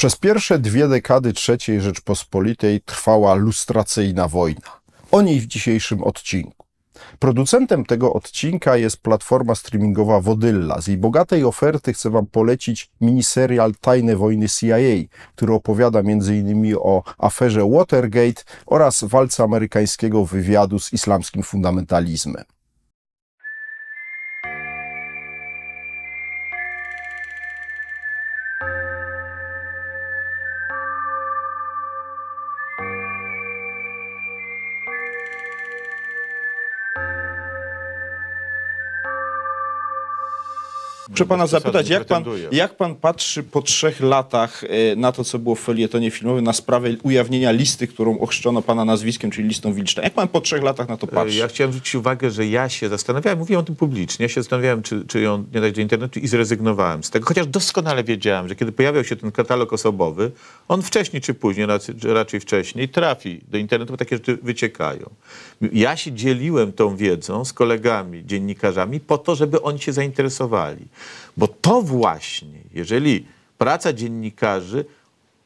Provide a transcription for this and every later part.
Przez pierwsze dwie dekady III Rzeczpospolitej trwała lustracyjna wojna. O niej w dzisiejszym odcinku. Producentem tego odcinka jest platforma streamingowa Wodylla. Z jej bogatej oferty chcę Wam polecić miniserial Tajne Wojny CIA, który opowiada m.in. o aferze Watergate oraz walce amerykańskiego wywiadu z islamskim fundamentalizmem. Muszę pana zapytać, jak pan, jak pan patrzy po trzech latach e, na to, co było w felietonie filmowym, na sprawę ujawnienia listy, którą ochrzczono pana nazwiskiem, czyli listą Wilczna? Jak pan po trzech latach na to e, patrzy? Ja chciałem zwrócić uwagę, że ja się zastanawiałem, mówiłem o tym publicznie, ja się zastanawiałem, czy, czy ją nie dać do internetu i zrezygnowałem z tego, chociaż doskonale wiedziałem, że kiedy pojawiał się ten katalog osobowy, on wcześniej czy później, raczej wcześniej, trafi do internetu, bo takie rzeczy wyciekają. Ja się dzieliłem tą wiedzą z kolegami, dziennikarzami po to, żeby oni się zainteresowali. Bo to właśnie, jeżeli praca dziennikarzy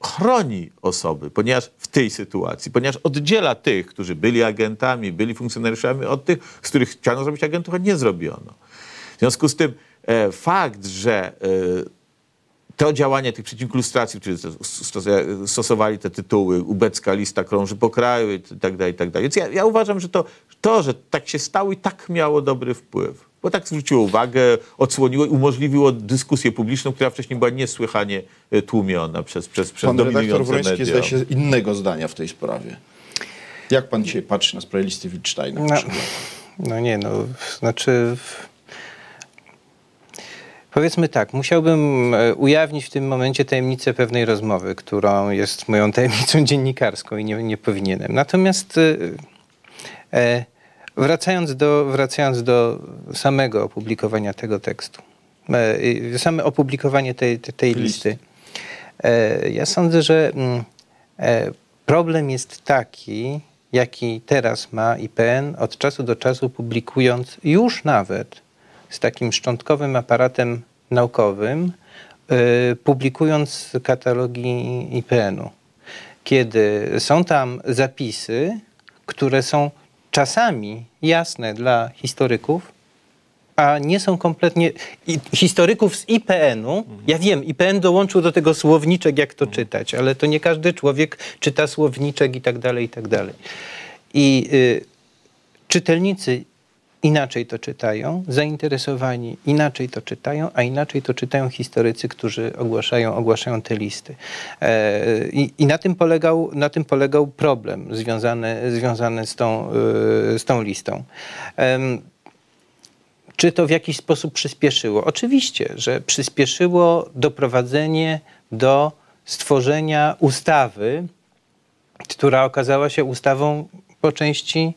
chroni osoby, ponieważ w tej sytuacji, ponieważ oddziela tych, którzy byli agentami, byli funkcjonariuszami od tych, z których chciano zrobić agentów, a nie zrobiono. W związku z tym e, fakt, że e, to działanie tych przeciwników lustracji, którzy stosowali te tytuły, ubecka lista krąży po kraju itd., tak itd. Tak Więc ja, ja uważam, że to, to, że tak się stało i tak miało dobry wpływ bo tak zwróciło uwagę, odsłoniło i umożliwiło dyskusję publiczną, która wcześniej była niesłychanie e, tłumiona przez, przez, przez Pan zdaje się innego zdania w tej sprawie. Jak pan dzisiaj patrzy na sprawę listy Wittsteina? No, no nie, no, znaczy... Powiedzmy tak, musiałbym e, ujawnić w tym momencie tajemnicę pewnej rozmowy, którą jest moją tajemnicą dziennikarską i nie, nie powinienem. Natomiast e, e Wracając do, wracając do samego opublikowania tego tekstu, e, same opublikowanie tej, tej listy. E, ja sądzę, że mm, e, problem jest taki, jaki teraz ma IPN od czasu do czasu publikując już nawet z takim szczątkowym aparatem naukowym, publikując katalogi IPN-u, kiedy są tam zapisy, które są czasami jasne dla historyków, a nie są kompletnie. I historyków z IPN-u, mhm. ja wiem, IPN dołączył do tego słowniczek, jak to mhm. czytać, ale to nie każdy człowiek czyta słowniczek i tak dalej, i tak dalej. I y, czytelnicy inaczej to czytają, zainteresowani inaczej to czytają, a inaczej to czytają historycy, którzy ogłaszają, ogłaszają te listy. E, I, i na, tym polegał, na tym polegał problem związany, związany z, tą, e, z tą listą. Czy to w jakiś sposób przyspieszyło? Oczywiście, że przyspieszyło doprowadzenie do stworzenia ustawy, która okazała się ustawą po części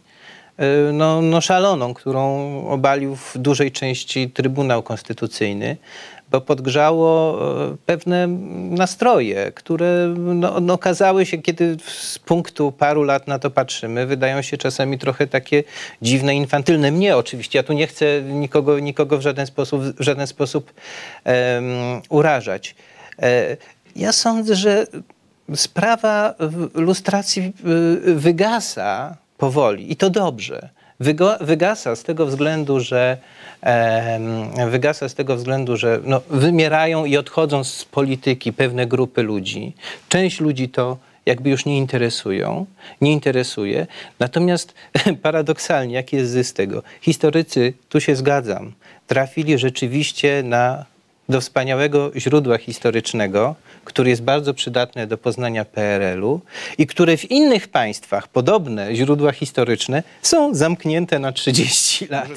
Y, no, no szaloną, którą obalił w dużej części Trybunał Konstytucyjny, bo podgrzało y, pewne nastroje, które no, no, okazały się, kiedy z punktu paru lat na to patrzymy, wydają się czasami trochę takie dziwne, infantylne. Mnie oczywiście, ja tu nie chcę nikogo, nikogo w żaden sposób, w żaden sposób um, urażać. E, ja sądzę, że sprawa lustracji y, wygasa powoli i to dobrze. wygasa z tego względu, że e, wygasa z tego względu, że no, wymierają i odchodzą z polityki pewne grupy ludzi. Część ludzi to jakby już nie interesują, nie interesuje. Natomiast paradoksalnie, jaki jest zysk tego? Historycy, tu się zgadzam, trafili rzeczywiście na do wspaniałego źródła historycznego, który jest bardzo przydatny do poznania PRL-u i które w innych państwach podobne źródła historyczne są zamknięte na 30 lat.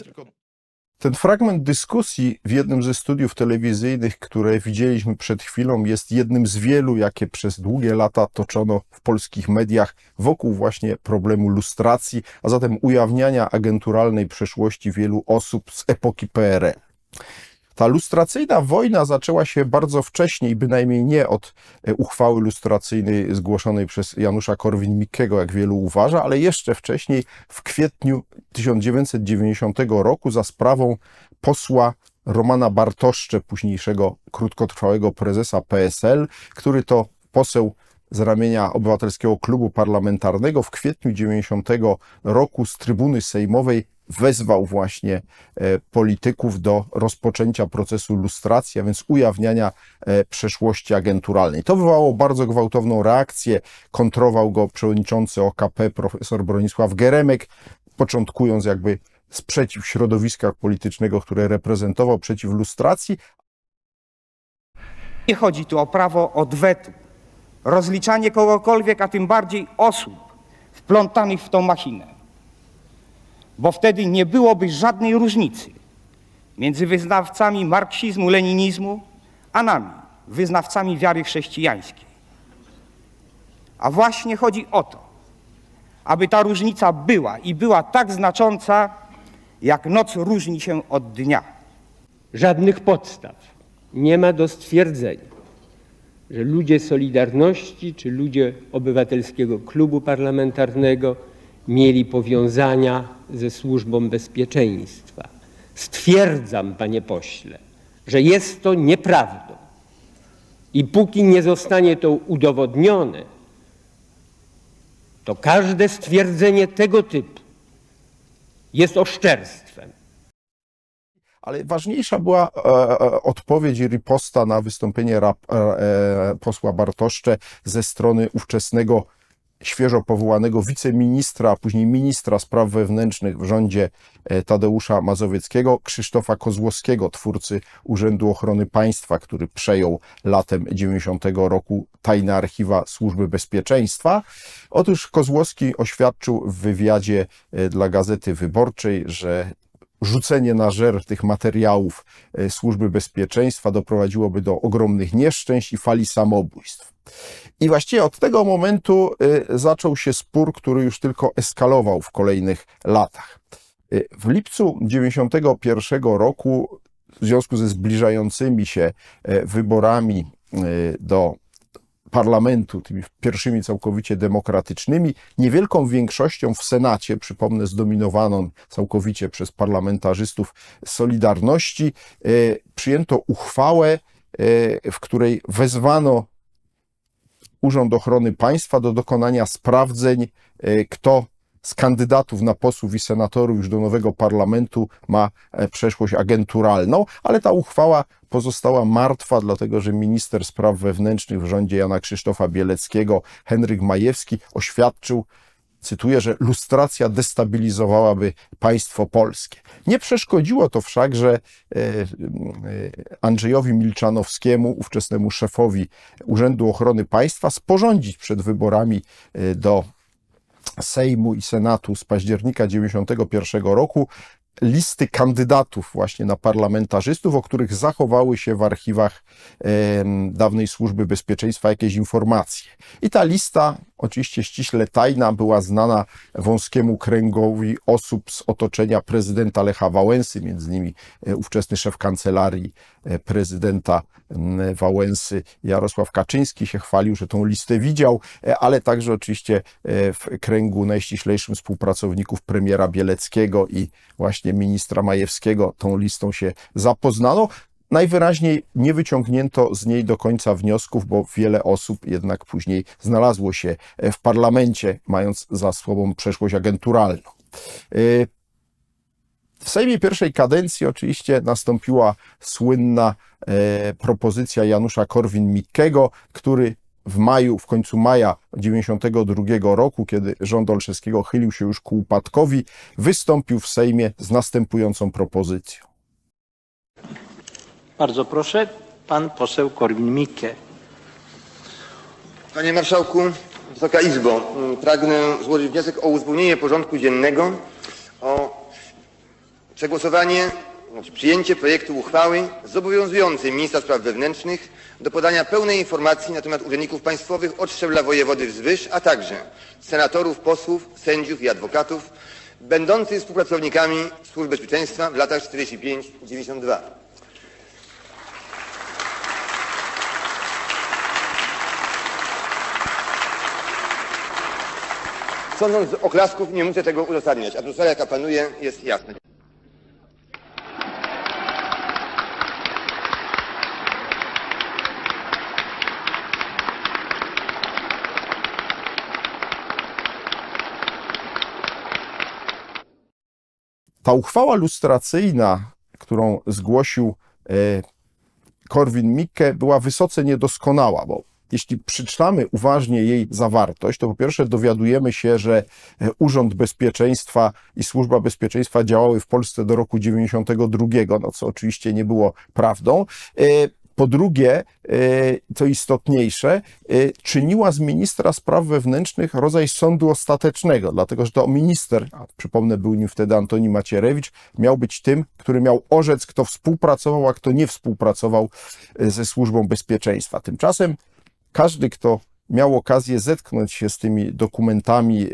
Ten fragment dyskusji w jednym ze studiów telewizyjnych, które widzieliśmy przed chwilą, jest jednym z wielu, jakie przez długie lata toczono w polskich mediach wokół właśnie problemu lustracji, a zatem ujawniania agenturalnej przeszłości wielu osób z epoki PRL. Ta lustracyjna wojna zaczęła się bardzo wcześnie i bynajmniej nie od e, uchwały lustracyjnej zgłoszonej przez Janusza Korwin-Mikkego, jak wielu uważa, ale jeszcze wcześniej, w kwietniu 1990 roku, za sprawą posła Romana Bartoszcze, późniejszego krótkotrwałego prezesa PSL, który to poseł z ramienia Obywatelskiego Klubu Parlamentarnego w kwietniu 90 roku z trybuny sejmowej wezwał właśnie e, polityków do rozpoczęcia procesu lustracji, a więc ujawniania e, przeszłości agenturalnej. To wywołało bardzo gwałtowną reakcję. Kontrował go przewodniczący OKP profesor Bronisław Geremek, początkując jakby sprzeciw środowiska politycznego, które reprezentował, przeciw lustracji. Nie chodzi tu o prawo odwetu, rozliczanie kogokolwiek, a tym bardziej osób wplątanych w tą machinę bo wtedy nie byłoby żadnej różnicy między wyznawcami marksizmu, leninizmu, a nami, wyznawcami wiary chrześcijańskiej. A właśnie chodzi o to, aby ta różnica była i była tak znacząca, jak noc różni się od dnia. Żadnych podstaw nie ma do stwierdzenia, że ludzie Solidarności czy ludzie Obywatelskiego Klubu Parlamentarnego mieli powiązania ze służbą bezpieczeństwa. Stwierdzam, panie pośle, że jest to nieprawdą. I póki nie zostanie to udowodnione, to każde stwierdzenie tego typu jest oszczerstwem. Ale ważniejsza była e, e odpowiedź i riposta na wystąpienie rap, e, e posła Bartoszcze ze strony ówczesnego świeżo powołanego wiceministra, a później ministra spraw wewnętrznych w rządzie e, Tadeusza Mazowieckiego, Krzysztofa Kozłowskiego, twórcy Urzędu Ochrony Państwa, który przejął latem 90 roku tajne archiwa Służby Bezpieczeństwa. Otóż Kozłowski oświadczył w wywiadzie e, dla Gazety Wyborczej, że rzucenie na żer tych materiałów e, służby bezpieczeństwa doprowadziłoby do ogromnych nieszczęść i fali samobójstw. I właściwie od tego momentu e, zaczął się spór, który już tylko eskalował w kolejnych latach. E, w lipcu 1991 roku, w związku ze zbliżającymi się wyborami do parlamentu, tymi pierwszymi całkowicie demokratycznymi, niewielką większością w Senacie, przypomnę, zdominowaną całkowicie przez parlamentarzystów Solidarności, e, przyjęto uchwałę, e, w której wezwano Urząd Ochrony Państwa do dokonania sprawdzeń, e, kto z kandydatów na posłów i senatorów już do nowego parlamentu ma e, przeszłość agenturalną, ale ta uchwała pozostała martwa, dlatego że minister spraw wewnętrznych w rządzie Jana Krzysztofa Bieleckiego, Henryk Majewski, oświadczył, cytuję, że lustracja destabilizowałaby państwo polskie. Nie przeszkodziło to wszakże e, e, Andrzejowi Milczanowskiemu, ówczesnemu szefowi Urzędu Ochrony Państwa, sporządzić przed wyborami do Sejmu i Senatu z października 1991 roku listy kandydatów właśnie na parlamentarzystów, o których zachowały się w archiwach dawnej Służby Bezpieczeństwa jakieś informacje. I ta lista, oczywiście ściśle tajna, była znana wąskiemu kręgowi osób z otoczenia prezydenta Lecha Wałęsy, między innymi e, ówczesny szef kancelarii e, prezydenta Wałęsy Jarosław Kaczyński się chwalił, że tą listę widział, e, ale także oczywiście w kręgu najściślejszym współpracowników premiera Bieleckiego i właśnie ministra Majewskiego, tą listą się zapoznano. Najwyraźniej nie wyciągnięto z niej do końca wniosków, bo wiele osób jednak później znalazło się e, w parlamencie, mając za sobą przeszłość agenturalną. E, w Sejmie pierwszej kadencji oczywiście nastąpiła słynna e, propozycja Janusza Korwin-Mikkego, który w maju, w końcu maja 1992 roku, kiedy rząd Olszewskiego chylił się już ku upadkowi, wystąpił w Sejmie z następującą propozycją. Bardzo proszę, pan poseł Korwin-Mikke. Panie Marszałku, Wysoka Izbo, mm, pragnę złożyć wniosek o uzupełnienie porządku dziennego o przegłosowanie znaczy przyjęcie projektu uchwały zobowiązującej ministra spraw wewnętrznych do podania pełnej informacji na temat urzędników państwowych od szczebla wojewody wzwyż, a także senatorów, posłów, sędziów i adwokatów będących współpracownikami służb bezpieczeństwa w latach 45-92. Sądząc z oklasków nie muszę tego uzasadniać. Atmosfera jaka panuje jest jasna. Ta uchwała lustracyjna, którą zgłosił e, Korwin Mikke, była wysoce niedoskonała, bo jeśli przeczytamy uważnie jej zawartość, to po pierwsze dowiadujemy się, że e, Urząd Bezpieczeństwa i Służba Bezpieczeństwa działały w Polsce do roku 92, no co oczywiście nie było prawdą. E, po drugie, e, co istotniejsze, e, czyniła z ministra spraw wewnętrznych rodzaj sądu ostatecznego, dlatego że to minister, a przypomnę, był nim wtedy Antoni Macierewicz, miał być tym, który miał orzec, kto współpracował, a kto nie współpracował e, ze służbą bezpieczeństwa. Tymczasem każdy, kto miał okazję zetknąć się z tymi dokumentami e,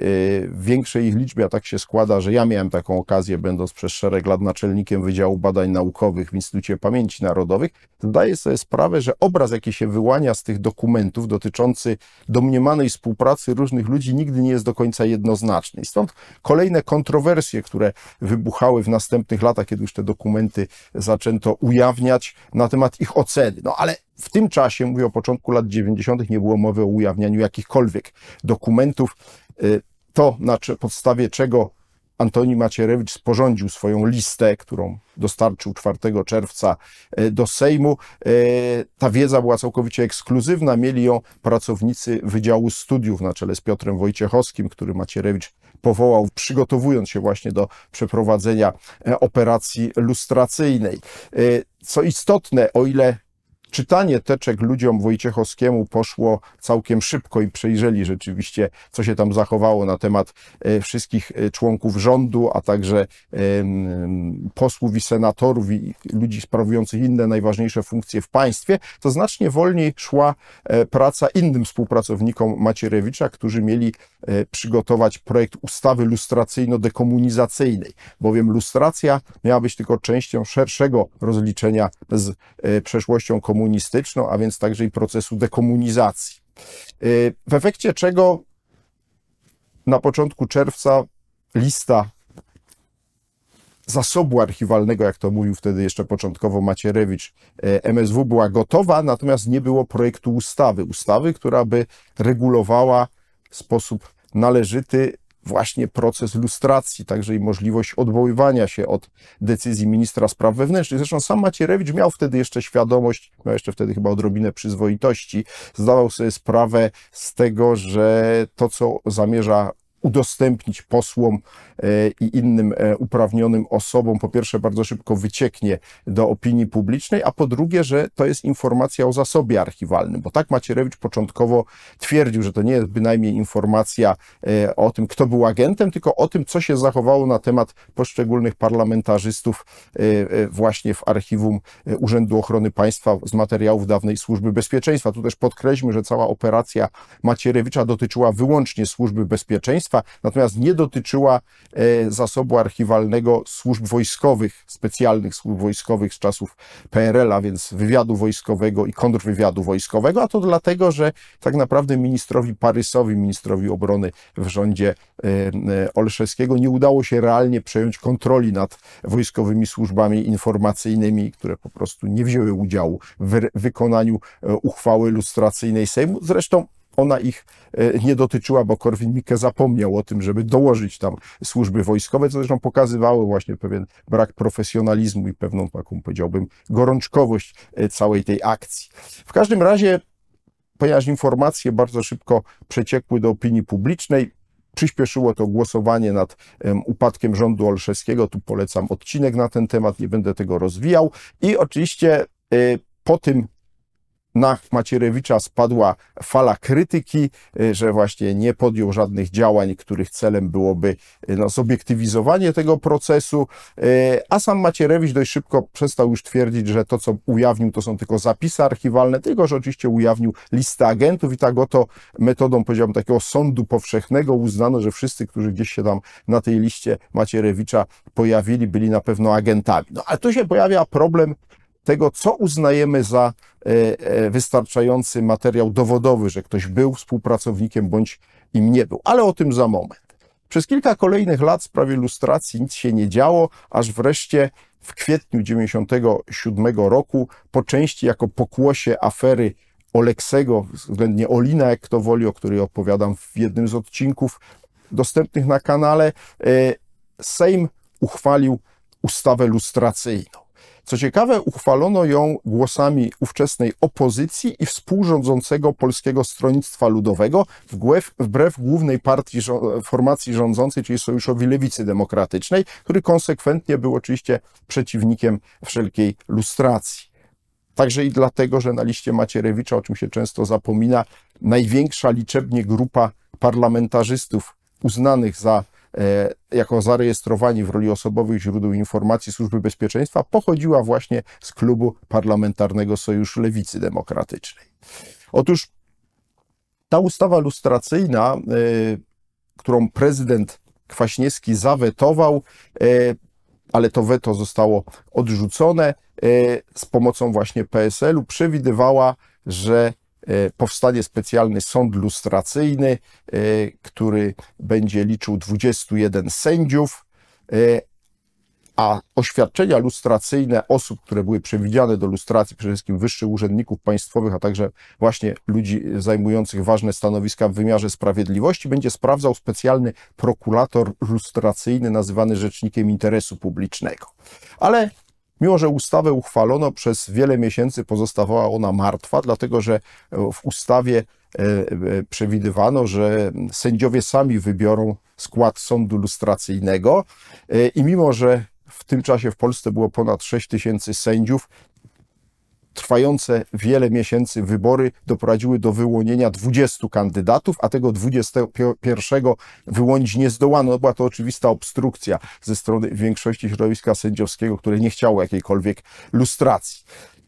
w większej ich liczbie, a tak się składa, że ja miałem taką okazję, będąc przez szereg lat naczelnikiem Wydziału Badań Naukowych w Instytucie Pamięci Narodowych, zdaję sobie sprawę, że obraz, jaki się wyłania z tych dokumentów dotyczący domniemanej współpracy różnych ludzi, nigdy nie jest do końca jednoznaczny. I stąd kolejne kontrowersje, które wybuchały w następnych latach, kiedy już te dokumenty zaczęto ujawniać na temat ich oceny. No ale w tym czasie, mówię o początku lat 90., nie było mowy o ujawnianiu jakichkolwiek dokumentów. Y, to, na podstawie czego Antoni Macierewicz sporządził swoją listę, którą dostarczył 4 czerwca y, do Sejmu. Y, ta wiedza była całkowicie ekskluzywna. Mieli ją pracownicy Wydziału Studiów na czele z Piotrem Wojciechowskim, który Macierewicz powołał, przygotowując się właśnie do przeprowadzenia e, operacji lustracyjnej. Co istotne, o ile czytanie teczek ludziom Wojciechowskiemu poszło całkiem szybko i przejrzeli rzeczywiście, co się tam zachowało na temat e, wszystkich e, członków rządu, a także posłów i senatorów i ludzi sprawujących inne najważniejsze funkcje w państwie, to znacznie wolniej szła e, praca innym współpracownikom Macierewicza, którzy mieli przygotować projekt ustawy lustracyjno-dekomunizacyjnej, bowiem lustracja miała być tylko częścią szerszego rozliczenia z przeszłością komunistyczną komunistyczną, a więc także i procesu dekomunizacji. Y, w efekcie czego na początku czerwca lista zasobu archiwalnego, jak to mówił wtedy jeszcze początkowo Macierewicz, y, MSW była gotowa, natomiast nie było projektu ustawy. Ustawy, która by regulowała w sposób należyty właśnie proces lustracji, także i możliwość odwoływania się od decyzji ministra spraw wewnętrznych. Zresztą sam Macierewicz miał wtedy jeszcze świadomość, miał jeszcze wtedy chyba odrobinę przyzwoitości, zdawał sobie sprawę z tego, że to, co zamierza udostępnić posłom e, i innym e, uprawnionym osobom, po pierwsze, bardzo szybko wycieknie do opinii publicznej, a po drugie, że to jest informacja o zasobie archiwalnym, bo tak Macierewicz początkowo twierdził, że to nie jest bynajmniej informacja e, o tym, kto był agentem, tylko o tym, co się zachowało na temat poszczególnych parlamentarzystów właśnie w archiwum Urzędu Ochrony Państwa z materiałów dawnej Służby Bezpieczeństwa. Tu też podkreślmy, że cała operacja Macierewicza dotyczyła wyłącznie Służby Bezpieczeństwa, natomiast nie dotyczyła e, zasobu archiwalnego służb wojskowych, specjalnych służb wojskowych z czasów PRL, a więc wywiadu wojskowego i kontrwywiadu wojskowego, a to dlatego, że tak naprawdę ministrowi Parysowi, ministrowi obrony w rządzie e, e, Olszewskiego nie udało się realnie przejąć kontroli nad wojskowymi służbami informacyjnymi, które po prostu nie wzięły udziału w wykonaniu uchwały lustracyjnej Sejmu. Zresztą ona ich e, nie dotyczyła, bo Korwin-Mikke zapomniał o tym, żeby dołożyć tam służby wojskowe, co zresztą pokazywało właśnie pewien brak profesjonalizmu i pewną taką, powiedziałbym, gorączkowość e, całej tej akcji. W każdym razie, ponieważ informacje bardzo szybko przeciekły do opinii publicznej, przyspieszyło to głosowanie nad upadkiem rządu olszewskiego. Tu polecam odcinek na ten temat, nie będę tego rozwijał. I oczywiście e, po tym na Macierewicza spadła fala krytyki, y, że właśnie nie podjął żadnych działań, których celem byłoby y, no, zobiektywizowanie tego procesu, y, a sam Macierewicz dość szybko przestał już twierdzić, że to, co ujawnił, to są tylko zapisy archiwalne, tylko że oczywiście ujawnił listę agentów i tak oto metodą, powiedziałbym, takiego sądu powszechnego uznano, że wszyscy, którzy gdzieś się tam na tej liście Macierewicza pojawili, byli na pewno agentami. No ale tu się pojawia problem tego, co uznajemy za e, e, wystarczający materiał dowodowy, że ktoś był współpracownikiem bądź im nie był. Ale o tym za moment. Przez kilka kolejnych lat w sprawie lustracji nic się nie działo, aż wreszcie w kwietniu 1997 roku, po części jako pokłosie afery Oleksego, względnie Olina, jak kto woli, o której opowiadam w jednym z odcinków dostępnych na kanale, e, Sejm uchwalił ustawę lustracyjną. Co ciekawe, uchwalono ją głosami ówczesnej opozycji i współrządzącego Polskiego Stronnictwa Ludowego wbrew, wbrew głównej partii formacji rządzącej, czyli Sojuszowi Lewicy Demokratycznej, który konsekwentnie był oczywiście przeciwnikiem wszelkiej lustracji. Także i dlatego, że na liście Macierewicza, o czym się często zapomina, największa liczebnie grupa parlamentarzystów uznanych za E, jako zarejestrowani w roli osobowych źródeł informacji Służby Bezpieczeństwa, pochodziła właśnie z klubu parlamentarnego Sojuszu Lewicy Demokratycznej. Otóż ta ustawa lustracyjna, e, którą prezydent Kwaśniewski zawetował, e, ale to weto zostało odrzucone z pomocą właśnie PSL-u, przewidywała, że E, powstanie specjalny sąd lustracyjny, e, który będzie liczył 21 sędziów, e, a oświadczenia lustracyjne osób, które były przewidziane do lustracji, przede wszystkim wyższych urzędników państwowych, a także właśnie ludzi zajmujących ważne stanowiska w wymiarze sprawiedliwości, będzie sprawdzał specjalny prokurator lustracyjny, nazywany rzecznikiem interesu publicznego. Ale Mimo, że ustawę uchwalono, przez wiele miesięcy pozostawała ona martwa, dlatego że e, w ustawie e, e, przewidywano, że sędziowie sami wybiorą skład sądu lustracyjnego i mimo, że w tym czasie w Polsce było ponad 6 tysięcy sędziów, trwające wiele miesięcy wybory doprowadziły do wyłonienia 20 kandydatów, a tego 21 wyłonić nie zdołano. No, była to oczywista obstrukcja ze strony większości środowiska sędziowskiego, które nie chciało jakiejkolwiek lustracji.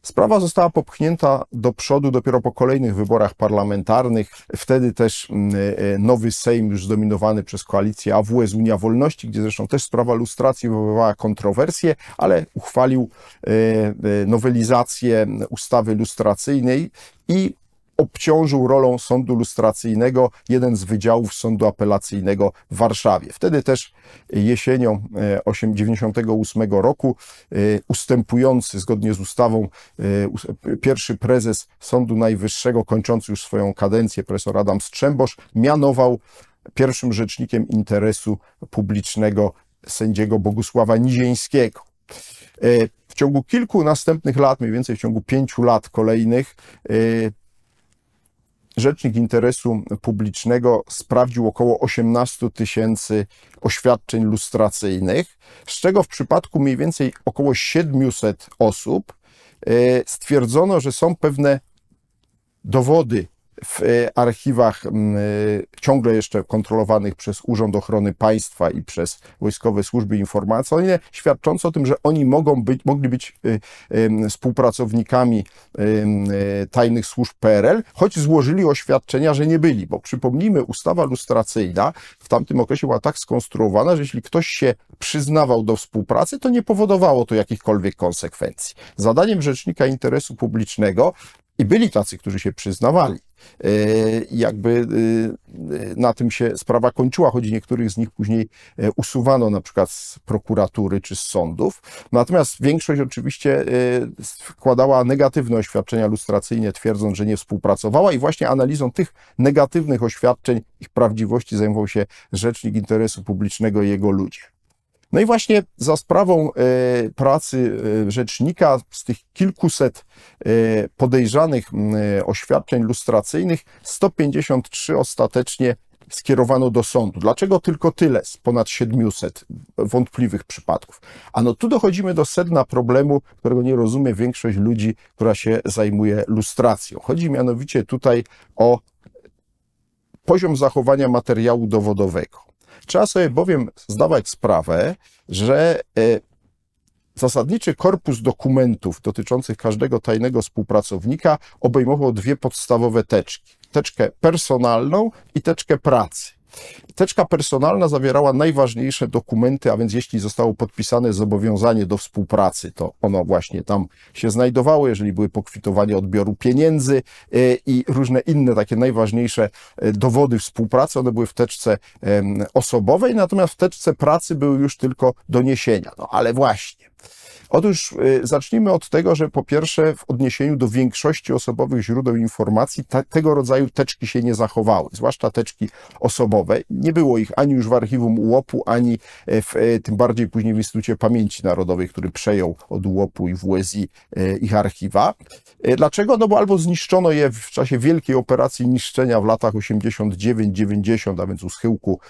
Sprawa została popchnięta do przodu dopiero po kolejnych wyborach parlamentarnych. Wtedy też mm, e, e, nowy Sejm, już zdominowany przez koalicję AWS Unia Wolności, gdzie zresztą też sprawa lustracji wywoływała kontrowersje, ale uchwalił e, nowelizację ustawy lustracyjnej i obciążył rolą sądu lustracyjnego jeden z wydziałów sądu apelacyjnego w Warszawie. Wtedy też jesienią 1998 e, roku e, ustępujący zgodnie z ustawą e, pierwszy prezes Sądu Najwyższego, kończący już swoją kadencję, profesor Adam Strzembosz, mianował pierwszym rzecznikiem interesu publicznego sędziego Bogusława Nizieńskiego. W ciągu kilku następnych lat, mniej więcej w ciągu pięciu lat kolejnych, Rzecznik Interesu Publicznego sprawdził około 18 tysięcy oświadczeń lustracyjnych, z czego w przypadku mniej więcej około 700 osób e, stwierdzono, że są pewne dowody w y, archiwach y, ciągle jeszcze kontrolowanych przez Urząd Ochrony Państwa i przez Wojskowe Służby Informacyjne, świadczące o tym, że oni mogą być, mogli być y, współpracownikami tajnych służb PRL, choć złożyli oświadczenia, że nie byli, bo przypomnijmy, ustawa lustracyjna w tamtym okresie była tak skonstruowana, że jeśli ktoś się przyznawał do współpracy, to nie powodowało to jakichkolwiek konsekwencji. Zadaniem rzecznika interesu publicznego i byli tacy, którzy się przyznawali E, jakby e, na tym się sprawa kończyła, choć niektórych z nich później e, usuwano na przykład z prokuratury czy z sądów. Natomiast większość oczywiście składała negatywne oświadczenia lustracyjne, twierdząc, że nie współpracowała i właśnie analizą tych negatywnych oświadczeń, ich prawdziwości zajmował się Rzecznik Interesu Publicznego i jego ludzie. No i właśnie za sprawą e, pracy e, rzecznika z tych kilkuset e, podejrzanych oświadczeń lustracyjnych 153 ostatecznie skierowano do sądu. Dlaczego tylko tyle z ponad 700 wątpliwych przypadków? A no tu dochodzimy do sedna problemu, którego nie rozumie większość ludzi, która się zajmuje lustracją. Chodzi mianowicie tutaj o poziom zachowania materiału dowodowego. Trzeba sobie bowiem zdawać sprawę, że e, Zasadniczy korpus dokumentów dotyczących każdego tajnego współpracownika obejmował dwie podstawowe teczki: teczkę personalną i teczkę pracy. Teczka personalna zawierała najważniejsze dokumenty, a więc jeśli zostało podpisane zobowiązanie do współpracy, to ono właśnie tam się znajdowało, jeżeli były pokwitowanie odbioru pieniędzy e, i różne inne takie najważniejsze e, dowody współpracy, one były w teczce osobowej, natomiast w teczce pracy były już tylko doniesienia. No ale właśnie. Otóż y, zacznijmy od tego, że po pierwsze w odniesieniu do większości osobowych źródeł informacji ta, tego rodzaju teczki się nie zachowały, zwłaszcza teczki osobowe. Nie było ich ani już w archiwum UOP-u, ani e, w, e, tym bardziej później w Instytucie Pamięci Narodowej, który przejął od UOP-u i WSI e, ich archiwa. Dlaczego? No bo albo zniszczono je w czasie wielkiej operacji niszczenia w latach 89-90, a więc u schyłku,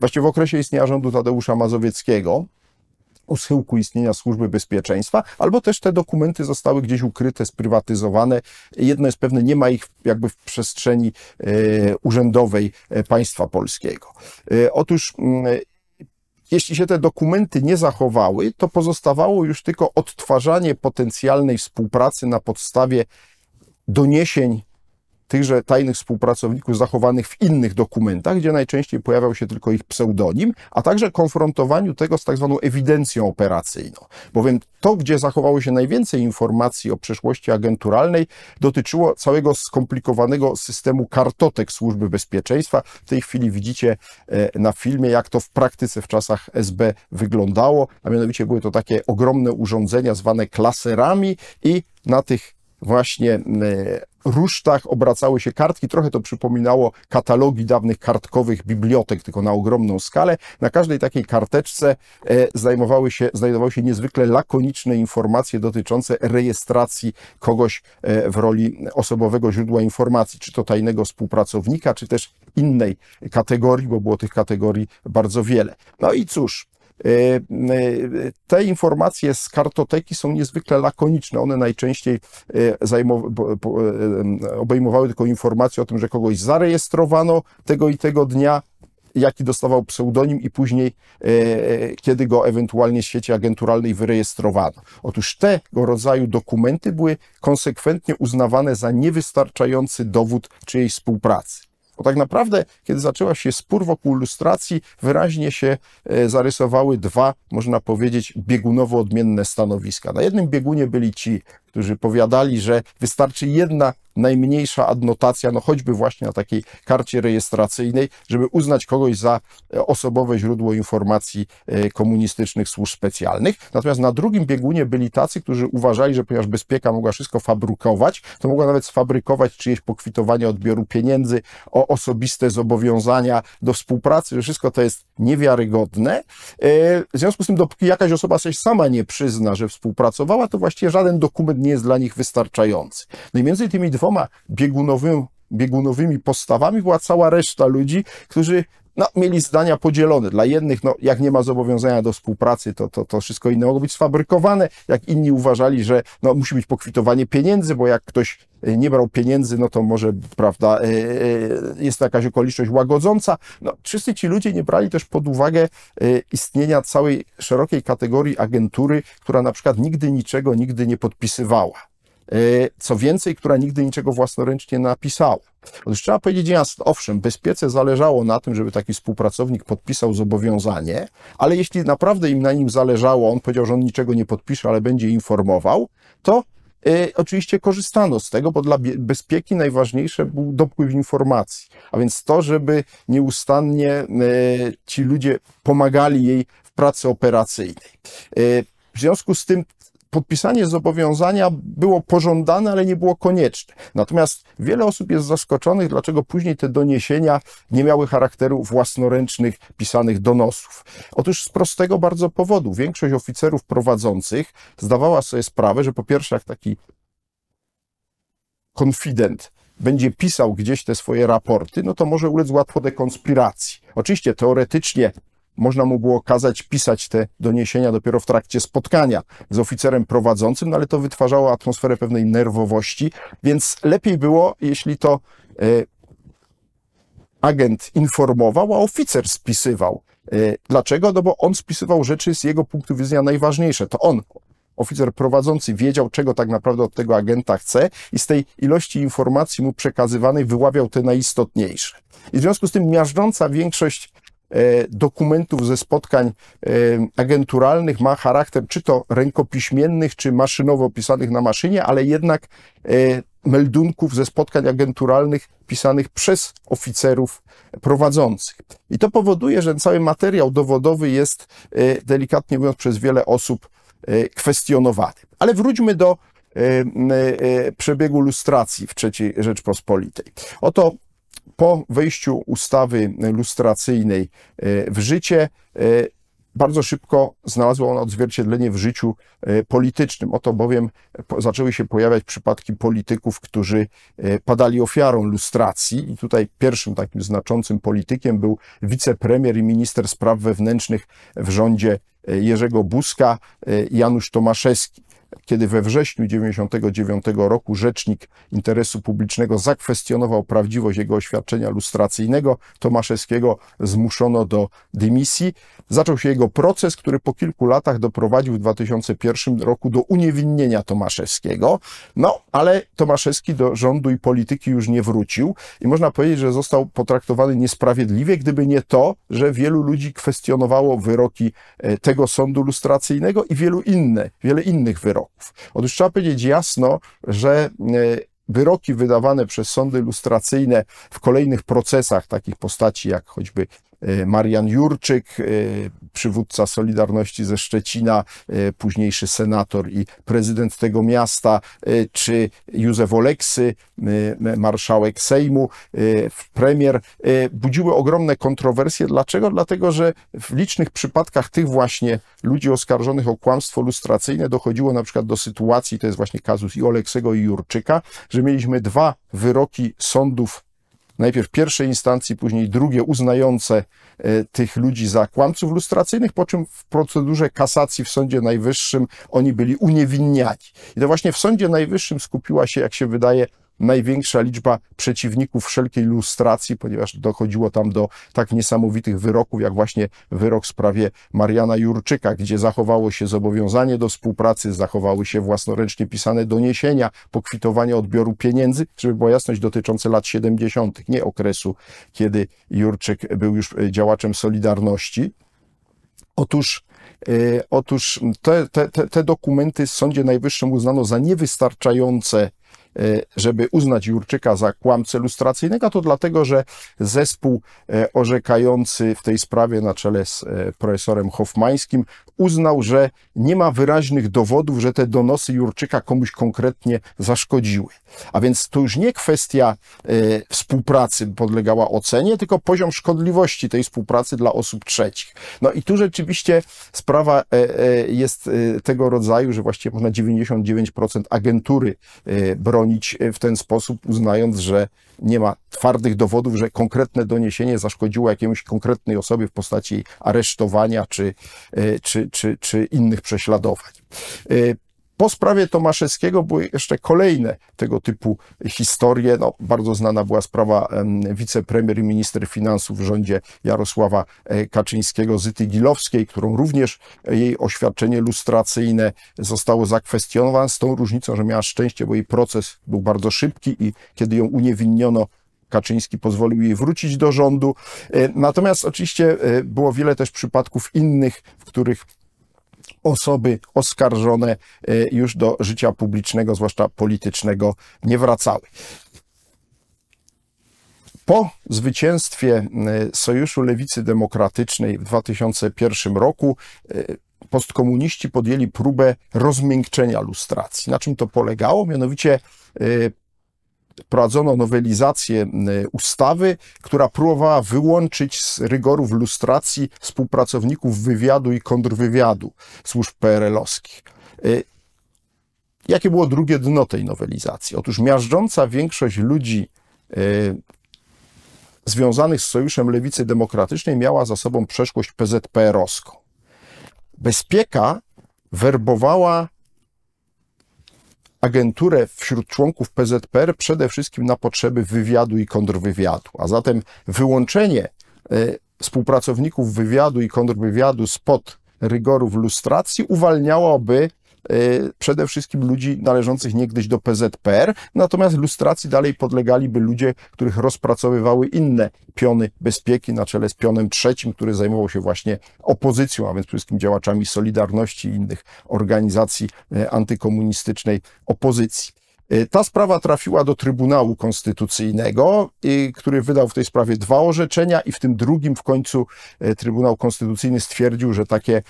właśnie w okresie istnienia rządu Tadeusza Mazowieckiego, o schyłku istnienia służby bezpieczeństwa, albo też te dokumenty zostały gdzieś ukryte, sprywatyzowane. Jedno jest pewne, nie ma ich jakby w przestrzeni e, urzędowej e, państwa polskiego. E, otóż mm, jeśli się te dokumenty nie zachowały, to pozostawało już tylko odtwarzanie potencjalnej współpracy na podstawie doniesień tychże tajnych współpracowników zachowanych w innych dokumentach, gdzie najczęściej pojawiał się tylko ich pseudonim, a także konfrontowaniu tego z tak zwaną ewidencją operacyjną. Bowiem to, gdzie zachowało się najwięcej informacji o przeszłości agenturalnej, dotyczyło całego skomplikowanego systemu kartotek Służby Bezpieczeństwa. W tej chwili widzicie e, na filmie, jak to w praktyce w czasach SB wyglądało, a mianowicie były to takie ogromne urządzenia zwane klaserami i na tych właśnie e, rusztach obracały się kartki. Trochę to przypominało katalogi dawnych kartkowych bibliotek, tylko na ogromną skalę. Na każdej takiej karteczce e, znajdowały się, znajdowały się niezwykle lakoniczne informacje dotyczące rejestracji kogoś e, w roli osobowego źródła informacji, czy to tajnego współpracownika, czy też innej kategorii, bo było tych kategorii bardzo wiele. No i cóż, Y, y, te informacje z kartoteki są niezwykle lakoniczne. One najczęściej y, obejmowały tylko informacje o tym, że kogoś zarejestrowano tego i tego dnia, jaki dostawał pseudonim i później, kiedy go ewentualnie w sieci agenturalnej wyrejestrowano. Otóż tego rodzaju dokumenty były konsekwentnie uznawane za niewystarczający dowód czyjejś współpracy. Bo tak naprawdę, kiedy zaczęła się spór wokół lustracji, wyraźnie się e, zarysowały dwa, można powiedzieć, biegunowo odmienne stanowiska. Na jednym biegunie byli ci którzy powiadali, że wystarczy jedna najmniejsza adnotacja, no choćby właśnie na takiej karcie rejestracyjnej, żeby uznać kogoś za e, osobowe źródło informacji e, komunistycznych służb specjalnych. Natomiast na drugim biegunie byli tacy, którzy uważali, że ponieważ bezpieka mogła wszystko fabrykować, to mogła nawet sfabrykować czyjeś pokwitowanie odbioru pieniędzy, o osobiste zobowiązania do współpracy, że wszystko to jest niewiarygodne. E, w związku z tym, dopóki jakaś osoba coś sama nie przyzna, że współpracowała, to właściwie żaden dokument nawet nie jest dla nich wystarczający. No i między tymi dwoma biegunowymi, biegunowymi postawami była cała reszta ludzi, którzy no, mieli zdania podzielone. Dla jednych, no, jak nie ma zobowiązania do współpracy, to, to, to wszystko inne mogło być sfabrykowane, jak inni uważali, że no, musi być pokwitowanie pieniędzy, bo jak ktoś e, nie brał pieniędzy, no to może, prawda, e, e, jest to jakaś okoliczność łagodząca. No, wszyscy ci ludzie nie brali też pod uwagę istnienia całej szerokiej kategorii agentury, która na przykład nigdy niczego nigdy nie podpisywała. E, co więcej, która nigdy niczego własnoręcznie napisała. Otóż trzeba powiedzieć jasno, owszem, bezpiece zależało na tym, żeby taki współpracownik podpisał zobowiązanie, ale jeśli naprawdę im na nim zależało, on powiedział, że on niczego nie podpisze, ale będzie informował, to y, oczywiście korzystano z tego, bo dla bezpieki najważniejsze był dopływ informacji, a więc to, żeby nieustannie y, ci ludzie pomagali jej w pracy operacyjnej. Y, w związku z tym podpisanie zobowiązania było pożądane, ale nie było konieczne. Natomiast wiele osób jest zaskoczonych, dlaczego później te doniesienia nie miały charakteru własnoręcznych, pisanych donosów. Otóż z prostego bardzo powodu. Większość oficerów prowadzących zdawała sobie sprawę, że po pierwsze, jak taki konfident będzie pisał gdzieś te swoje raporty, no to może ulec łatwo dekonspiracji. Oczywiście teoretycznie można mu było kazać pisać te doniesienia dopiero w trakcie spotkania z oficerem prowadzącym, no ale to wytwarzało atmosferę pewnej nerwowości, więc lepiej było, jeśli to e, agent informował, a oficer spisywał. E, dlaczego? No bo on spisywał rzeczy z jego punktu widzenia najważniejsze. To on oficer prowadzący wiedział, czego tak naprawdę od tego agenta chce i z tej ilości informacji mu przekazywanej wyławiał te najistotniejsze. I w związku z tym miażdżąca większość E, dokumentów ze spotkań e, agenturalnych ma charakter czy to rękopiśmiennych, czy maszynowo pisanych na maszynie, ale jednak e, meldunków ze spotkań agenturalnych pisanych przez oficerów prowadzących. I to powoduje, że cały materiał dowodowy jest, delikatnie mówiąc, przez wiele osób kwestionowany. Ale wróćmy do przebiegu lustracji w III Rzeczpospolitej. Oto po wejściu ustawy lustracyjnej e, w życie e, bardzo szybko znalazła ona odzwierciedlenie w życiu e, politycznym. Oto bowiem zaczęły się pojawiać przypadki polityków, którzy padali ofiarą lustracji. I tutaj pierwszym takim znaczącym politykiem był wicepremier i minister spraw wewnętrznych w rządzie Jerzego Buzka, Janusz Tomaszewski kiedy we wrześniu 1999 roku rzecznik interesu publicznego zakwestionował prawdziwość jego oświadczenia lustracyjnego, Tomaszewskiego zmuszono do dymisji. Zaczął się jego proces, który po kilku latach doprowadził w 2001 roku do uniewinnienia Tomaszewskiego. No, ale Tomaszewski do rządu i polityki już nie wrócił i można powiedzieć, że został potraktowany niesprawiedliwie, gdyby nie to, że wielu ludzi kwestionowało wyroki e, tego sądu lustracyjnego i wielu inne, wiele innych wyroków wyroków. Otóż trzeba powiedzieć jasno, że e, wyroki wydawane przez sądy lustracyjne w kolejnych procesach, takich postaci jak choćby Y, Marian Jurczyk, y, przywódca Solidarności ze Szczecina, y, późniejszy senator i prezydent tego miasta, czy Józef Oleksy, marszałek Sejmu, premier, budziły ogromne kontrowersje. Dlaczego? Dlatego, że w licznych przypadkach tych właśnie ludzi oskarżonych o kłamstwo lustracyjne dochodziło na przykład do sytuacji, to jest właśnie kazus i Oleksego i Jurczyka, że mieliśmy dwa wyroki sądów najpierw pierwszej instancji, później drugie uznające e, tych ludzi za kłamców lustracyjnych, po czym w procedurze kasacji w Sądzie Najwyższym oni byli uniewinniani. I to właśnie w Sądzie Najwyższym skupiła się, jak się wydaje, największa liczba przeciwników wszelkiej lustracji, ponieważ dochodziło tam do tak niesamowitych wyroków, jak właśnie wyrok w sprawie Mariana Jurczyka, gdzie zachowało się zobowiązanie do współpracy, zachowały się własnoręcznie pisane doniesienia, pokwitowanie odbioru pieniędzy, żeby była jasność dotyczące lat 70., nie okresu, kiedy Jurczyk był już e, działaczem Solidarności. Otóż e, Otóż te, te, te, dokumenty w Sądzie Najwyższym uznano za niewystarczające Y, żeby uznać Jurczyka za kłamcę lustracyjnego, to dlatego, że zespół y, orzekający w tej sprawie na czele z y, profesorem Hoffmańskim uznał, że nie ma wyraźnych dowodów, że te donosy Jurczyka komuś konkretnie zaszkodziły. A więc to już nie kwestia e, współpracy podlegała ocenie, tylko poziom szkodliwości tej współpracy dla osób trzecich. No i tu rzeczywiście sprawa e, e, jest tego rodzaju, że właściwie można 99% agentury bronić w ten sposób, uznając, że nie ma twardych dowodów, że konkretne doniesienie zaszkodziło jakiejś konkretnej osobie w postaci aresztowania czy, czy, czy, czy, innych prześladowań. Y, po sprawie Tomaszewskiego były jeszcze kolejne tego typu historie. No, bardzo znana była sprawa wicepremier i minister finansów w rządzie Jarosława e, Kaczyńskiego Zyty Gilowskiej, którą również jej oświadczenie lustracyjne zostało zakwestionowane z tą różnicą, że miała szczęście, bo jej proces był bardzo szybki i kiedy ją uniewinniono, Kaczyński pozwolił jej wrócić do rządu. E, natomiast oczywiście e, było wiele też przypadków innych, w których osoby oskarżone e, już do życia publicznego, zwłaszcza politycznego, nie wracały. Po zwycięstwie e, Sojuszu Lewicy Demokratycznej w 2001 roku e, postkomuniści podjęli próbę rozmiękczenia lustracji. Na czym to polegało? Mianowicie wprowadzono nowelizację e, ustawy, która próbowała wyłączyć z rygorów lustracji współpracowników wywiadu i kontrwywiadu służb PRL-owskich. E, jakie było drugie dno tej nowelizacji? Otóż miażdżąca większość ludzi e, związanych z Sojuszem Lewicy Demokratycznej miała za sobą przeszłość PZPR-owską. Bezpieka werbowała agenturę wśród członków PZPR przede wszystkim na potrzeby wywiadu i kontrwywiadu. A zatem wyłączenie e, współpracowników wywiadu i kontrwywiadu spod rygorów lustracji uwalniałoby Y, przede wszystkim ludzi należących niegdyś do PZPR, natomiast lustracji dalej podlegaliby ludzie, których rozpracowywały inne piony bezpieki na czele z pionem trzecim, który zajmował się właśnie opozycją, a więc przede wszystkim działaczami Solidarności i innych organizacji y, antykomunistycznej opozycji. Y, ta sprawa trafiła do Trybunału Konstytucyjnego, y, który wydał w tej sprawie dwa orzeczenia, i w tym drugim w końcu y, Trybunał Konstytucyjny stwierdził, że takie,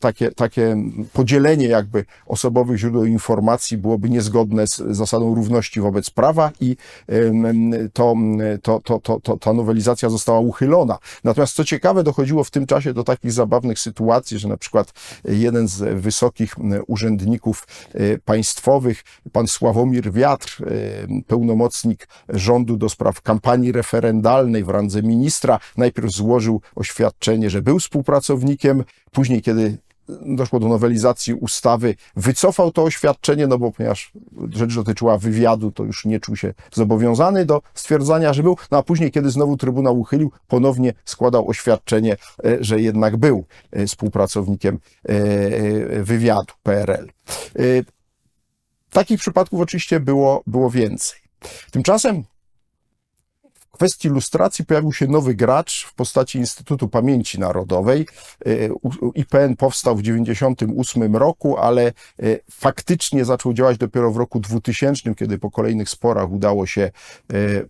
takie, takie podzielenie jakby osobowych źródeł informacji byłoby niezgodne z zasadą równości wobec prawa i to, to, to, to, to ta nowelizacja została uchylona. Natomiast co ciekawe, dochodziło w tym czasie do takich zabawnych sytuacji, że na przykład jeden z wysokich urzędników państwowych pan Sławomir Wiatr, y, pełnomocnik rządu do spraw kampanii referendalnej w randze ministra, najpierw złożył oświadczenie, że był współpracownikiem, później kiedy doszło do nowelizacji ustawy, wycofał to oświadczenie, no bo ponieważ rzecz dotyczyła wywiadu, to już nie czuł się zobowiązany do stwierdzania, że był, no a później, kiedy znowu Trybunał uchylił, ponownie składał oświadczenie, y, że jednak był y, współpracownikiem wywiadu PRL. Takich przypadków oczywiście było, było więcej. Tymczasem kwestii lustracji pojawił się nowy gracz w postaci Instytutu Pamięci Narodowej. E, IPN powstał w 1998 roku, ale e, faktycznie zaczął działać dopiero w roku 2000, kiedy po kolejnych sporach udało się e,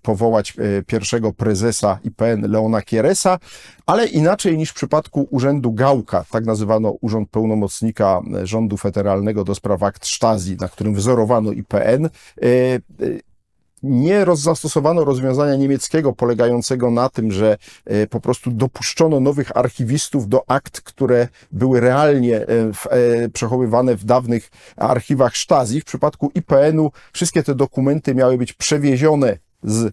powołać pierwszego prezesa IPN Leona Kieresa, ale inaczej niż w przypadku Urzędu Gałka, tak nazywano Urząd Pełnomocnika Rządu Federalnego do spraw akt Stasi, na którym wzorowano IPN nie zastosowano rozwiązania niemieckiego polegającego na tym, że e, po prostu dopuszczono nowych archiwistów do akt, które były realnie e, e, przechowywane w dawnych archiwach Stasi. W przypadku IPN-u wszystkie te dokumenty miały być przewiezione z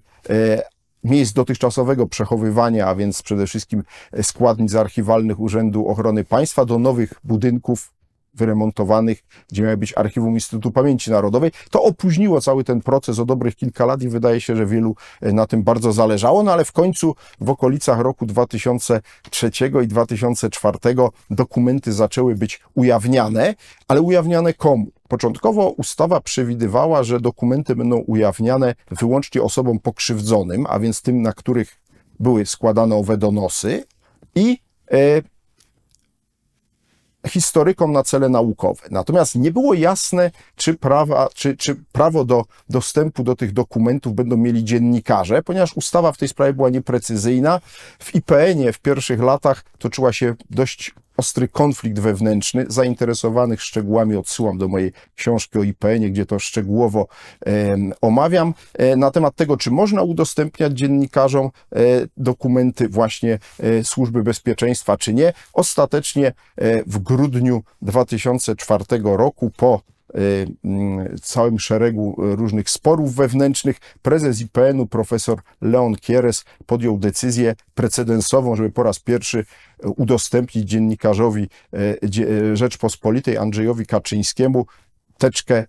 miejsc dotychczasowego przechowywania, a więc przede wszystkim składnic archiwalnych Urzędu Ochrony Państwa do nowych budynków wyremontowanych, gdzie miały być archiwum Instytutu Pamięci Narodowej. To opóźniło cały ten proces o dobrych kilka lat i wydaje się, że wielu e, na tym bardzo zależało, no ale w końcu w okolicach roku 2003 i 2004 dokumenty zaczęły być ujawniane, ale ujawniane komu? Początkowo ustawa przewidywała, że dokumenty będą ujawniane wyłącznie osobom pokrzywdzonym, a więc tym, na których były składane owe donosy i e, historykom na cele naukowe. Natomiast nie było jasne, czy, prawa, czy, czy prawo do dostępu do tych dokumentów będą mieli dziennikarze, ponieważ ustawa w tej sprawie była nieprecyzyjna. W IPN-ie w pierwszych latach toczyła się dość ostry konflikt wewnętrzny. Zainteresowanych szczegółami odsyłam do mojej książki o IPN-ie, gdzie to szczegółowo e, omawiam e, na temat tego, czy można udostępniać dziennikarzom e, dokumenty właśnie e, Służby Bezpieczeństwa, czy nie. Ostatecznie e, w grudniu 2004 roku po Y, mm, całym szeregu różnych sporów wewnętrznych, prezes IPN-u profesor Leon Kieres podjął decyzję precedensową, żeby po raz pierwszy udostępnić dziennikarzowi y, y, Rzeczpospolitej Andrzejowi Kaczyńskiemu teczkę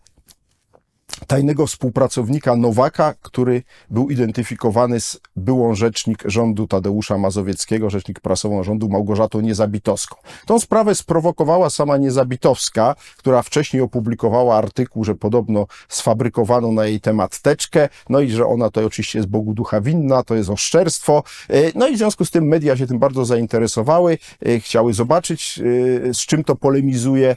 tajnego współpracownika Nowaka, który był identyfikowany z byłą rzecznik rządu Tadeusza Mazowieckiego, rzecznik prasową rządu Małgorzatą Niezabitowską. Tą sprawę sprowokowała sama Niezabitowska, która wcześniej opublikowała artykuł, że podobno sfabrykowano na jej temat teczkę, no i że ona to oczywiście jest Bogu ducha winna, to jest oszczerstwo. E, no i w związku z tym media się tym bardzo zainteresowały, e, chciały zobaczyć, e, z czym to polemizuje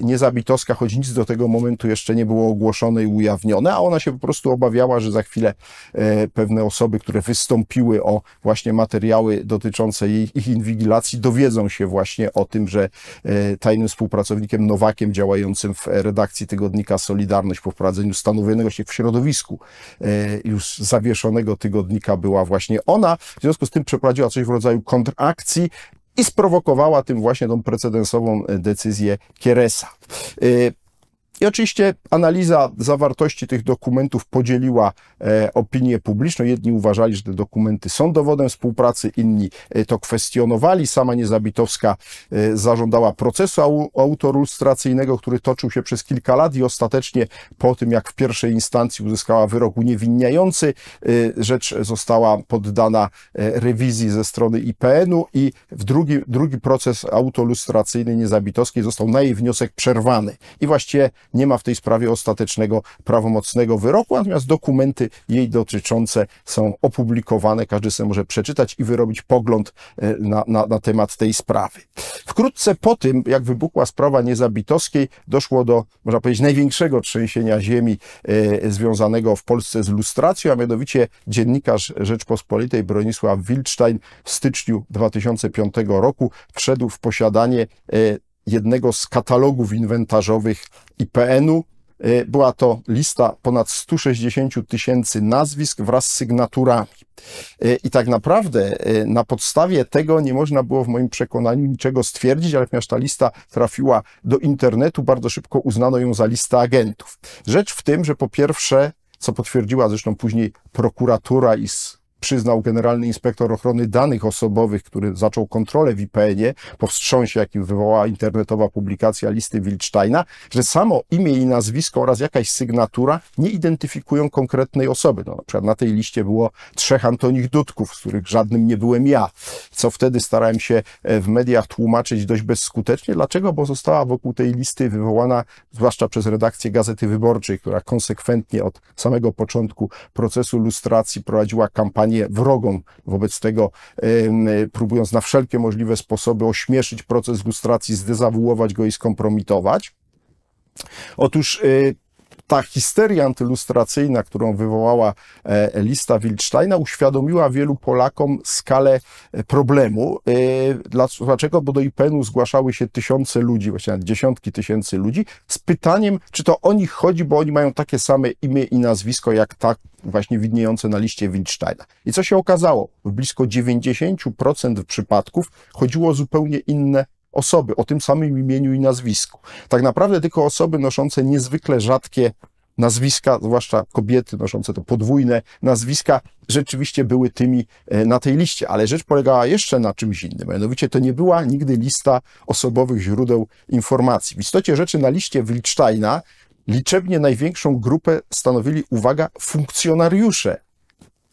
Niezabitowska, choć nic do tego momentu jeszcze nie było ogłoszone dalej ujawnione, a ona się po prostu obawiała, że za chwilę e, pewne osoby, które wystąpiły o właśnie materiały dotyczące jej, ich inwigilacji, dowiedzą się właśnie o tym, że e, tajnym współpracownikiem Nowakiem działającym w redakcji tygodnika Solidarność po wprowadzeniu stanowionego się w środowisku e, już zawieszonego tygodnika była właśnie ona. W związku z tym przeprowadziła coś w rodzaju kontrakcji i sprowokowała tym właśnie tą precedensową decyzję Kieresa. I oczywiście analiza zawartości tych dokumentów podzieliła e, opinię publiczną. Jedni uważali, że te dokumenty są dowodem współpracy, inni e, to kwestionowali. Sama Niezabitowska e, zażądała procesu au, autorustracyjnego, który toczył się przez kilka lat i ostatecznie po tym, jak w pierwszej instancji uzyskała wyrok uniewinniający, e, rzecz została poddana e, rewizji ze strony IPN-u i w drugi, drugi proces autolustracyjny Niezabitowskiej został na jej wniosek przerwany. I właściwie nie ma w tej sprawie ostatecznego prawomocnego wyroku, natomiast dokumenty jej dotyczące są opublikowane. Każdy sobie może przeczytać i wyrobić pogląd e, na, na, na temat tej sprawy. Wkrótce po tym, jak wybuchła sprawa Niezabitowskiej, doszło do, można powiedzieć, największego trzęsienia ziemi e, związanego w Polsce z lustracją, a mianowicie dziennikarz Rzeczpospolitej Bronisław Wilczstein w styczniu 2005 roku wszedł w posiadanie e, jednego z katalogów inwentarzowych IPN-u. E, była to lista ponad 160 tysięcy nazwisk wraz z sygnaturami. E, I tak naprawdę e, na podstawie tego nie można było w moim przekonaniu niczego stwierdzić, ale ponieważ ta lista trafiła do internetu, bardzo szybko uznano ją za listę agentów. Rzecz w tym, że po pierwsze, co potwierdziła zresztą później prokuratura i przyznał generalny inspektor ochrony danych osobowych, który zaczął kontrolę w IPN-ie po wstrząsie, jakim wywołała internetowa publikacja listy Wilcztajna, że samo imię i nazwisko oraz jakaś sygnatura nie identyfikują konkretnej osoby. No, na przykład na tej liście było trzech Antonich Dudków, z których żadnym nie byłem ja, co wtedy starałem się e, w mediach tłumaczyć dość bezskutecznie. Dlaczego? Bo została wokół tej listy wywołana, zwłaszcza przez redakcję Gazety Wyborczej, która konsekwentnie od samego początku procesu lustracji prowadziła kampanię stanie wrogą wobec tego, e, próbując na wszelkie możliwe sposoby ośmieszyć proces lustracji, zdezawuować go i skompromitować. Otóż e, ta histeria antylustracyjna, którą wywołała e, lista Wilcztajna, uświadomiła wielu Polakom skalę e, problemu. E, dlaczego? Bo do IPN-u zgłaszały się tysiące ludzi, właściwie dziesiątki tysięcy ludzi, z pytaniem, czy to o nich chodzi, bo oni mają takie same imię i nazwisko, jak tak właśnie widniejące na liście Wilcztajna. I co się okazało? W blisko 90% przypadków chodziło o zupełnie inne osoby o tym samym imieniu i nazwisku. Tak naprawdę tylko osoby noszące niezwykle rzadkie nazwiska, zwłaszcza kobiety noszące to podwójne nazwiska, rzeczywiście były tymi e, na tej liście. Ale rzecz polegała jeszcze na czymś innym. Mianowicie to nie była nigdy lista osobowych źródeł informacji. W istocie rzeczy na liście Wilcztajna liczebnie największą grupę stanowili, uwaga, funkcjonariusze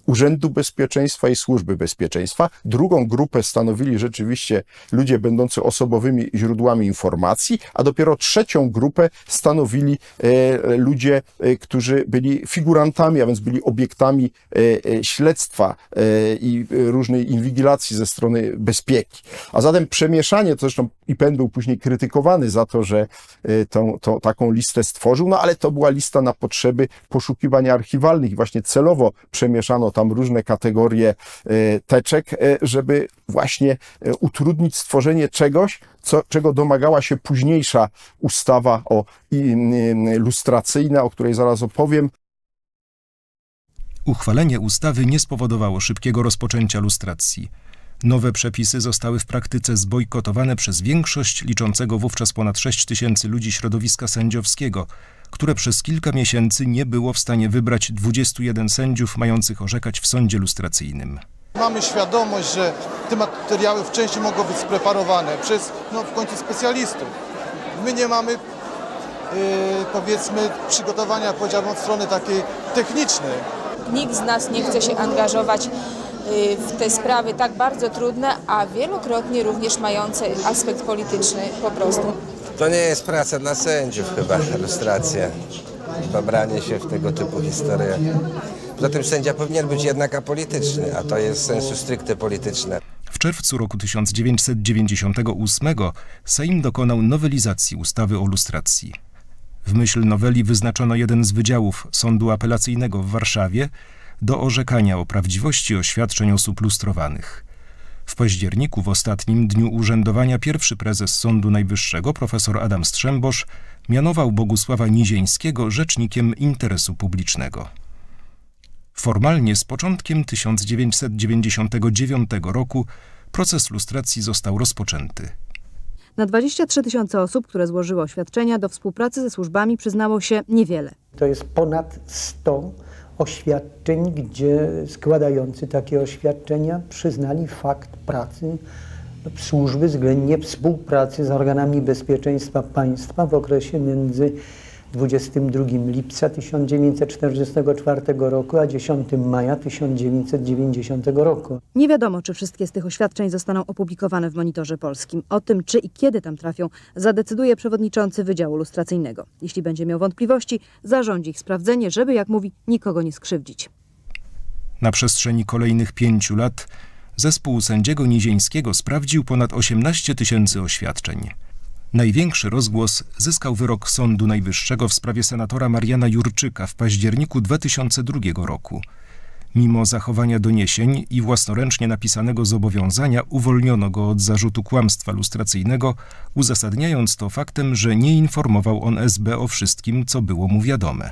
Urzędu Bezpieczeństwa i Służby Bezpieczeństwa. Drugą grupę stanowili rzeczywiście ludzie będący osobowymi źródłami informacji, a dopiero trzecią grupę stanowili e, ludzie, e, którzy byli figurantami, a więc byli obiektami e, e śledztwa e, i różnej inwigilacji ze strony bezpieki. A zatem przemieszanie, to zresztą IPN był później krytykowany za to, że e, tą, tą, taką listę stworzył, no ale to była lista na potrzeby poszukiwania archiwalnych i właśnie celowo przemieszano tam różne kategorie e, teczek, e, żeby właśnie e, utrudnić stworzenie czegoś, co, czego domagała się późniejsza ustawa o lustracyjna, o której zaraz opowiem. Uchwalenie ustawy nie spowodowało szybkiego rozpoczęcia lustracji. Nowe przepisy zostały w praktyce zbojkotowane przez większość liczącego wówczas ponad 6 tysięcy ludzi środowiska sędziowskiego, które przez kilka miesięcy nie było w stanie wybrać 21 sędziów mających orzekać w sądzie lustracyjnym. Mamy świadomość, że te materiały w części mogą być spreparowane przez no, w końcu specjalistów. My nie mamy Yy, powiedzmy przygotowania powiedziałbym od strony takiej technicznej. Nikt z nas nie chce się angażować y, w te sprawy tak bardzo trudne, a wielokrotnie również mające aspekt polityczny po prostu. To nie jest praca dla sędziów chyba, lustracja. Babranie się w tego typu historie. Poza tym sędzia powinien być jednak apolityczny, a to jest sensu stricte polityczne. W czerwcu roku 1998 Sejm dokonał nowelizacji ustawy o lustracji. W myśl noweli wyznaczono jeden z wydziałów Sądu Apelacyjnego w Warszawie do orzekania o prawdziwości oświadczeń osób lustrowanych. W październiku, w ostatnim dniu urzędowania, pierwszy prezes Sądu Najwyższego, profesor Adam Strzembosz, mianował Bogusława Nizieńskiego rzecznikiem interesu publicznego. Formalnie z początkiem 1999 roku proces lustracji został rozpoczęty. Na 23 tysiące osób, które złożyło oświadczenia do współpracy ze służbami przyznało się niewiele. To jest ponad 100 oświadczeń, gdzie składający takie oświadczenia przyznali fakt pracy służby względnie współpracy z organami bezpieczeństwa państwa w okresie między 22 lipca 1944 roku, a 10 maja 1990 roku. Nie wiadomo, czy wszystkie z tych oświadczeń zostaną opublikowane w Monitorze Polskim. O tym, czy i kiedy tam trafią, zadecyduje przewodniczący Wydziału Lustracyjnego. Jeśli będzie miał wątpliwości, zarządzi ich sprawdzenie, żeby, jak mówi, nikogo nie skrzywdzić. Na przestrzeni kolejnych pięciu lat zespół sędziego Nizieńskiego sprawdził ponad 18 tysięcy oświadczeń. Największy rozgłos zyskał wyrok Sądu Najwyższego w sprawie senatora Mariana Jurczyka w październiku 2002 roku. Mimo zachowania doniesień i własnoręcznie napisanego zobowiązania uwolniono go od zarzutu kłamstwa lustracyjnego, uzasadniając to faktem, że nie informował on SB o wszystkim, co było mu wiadome.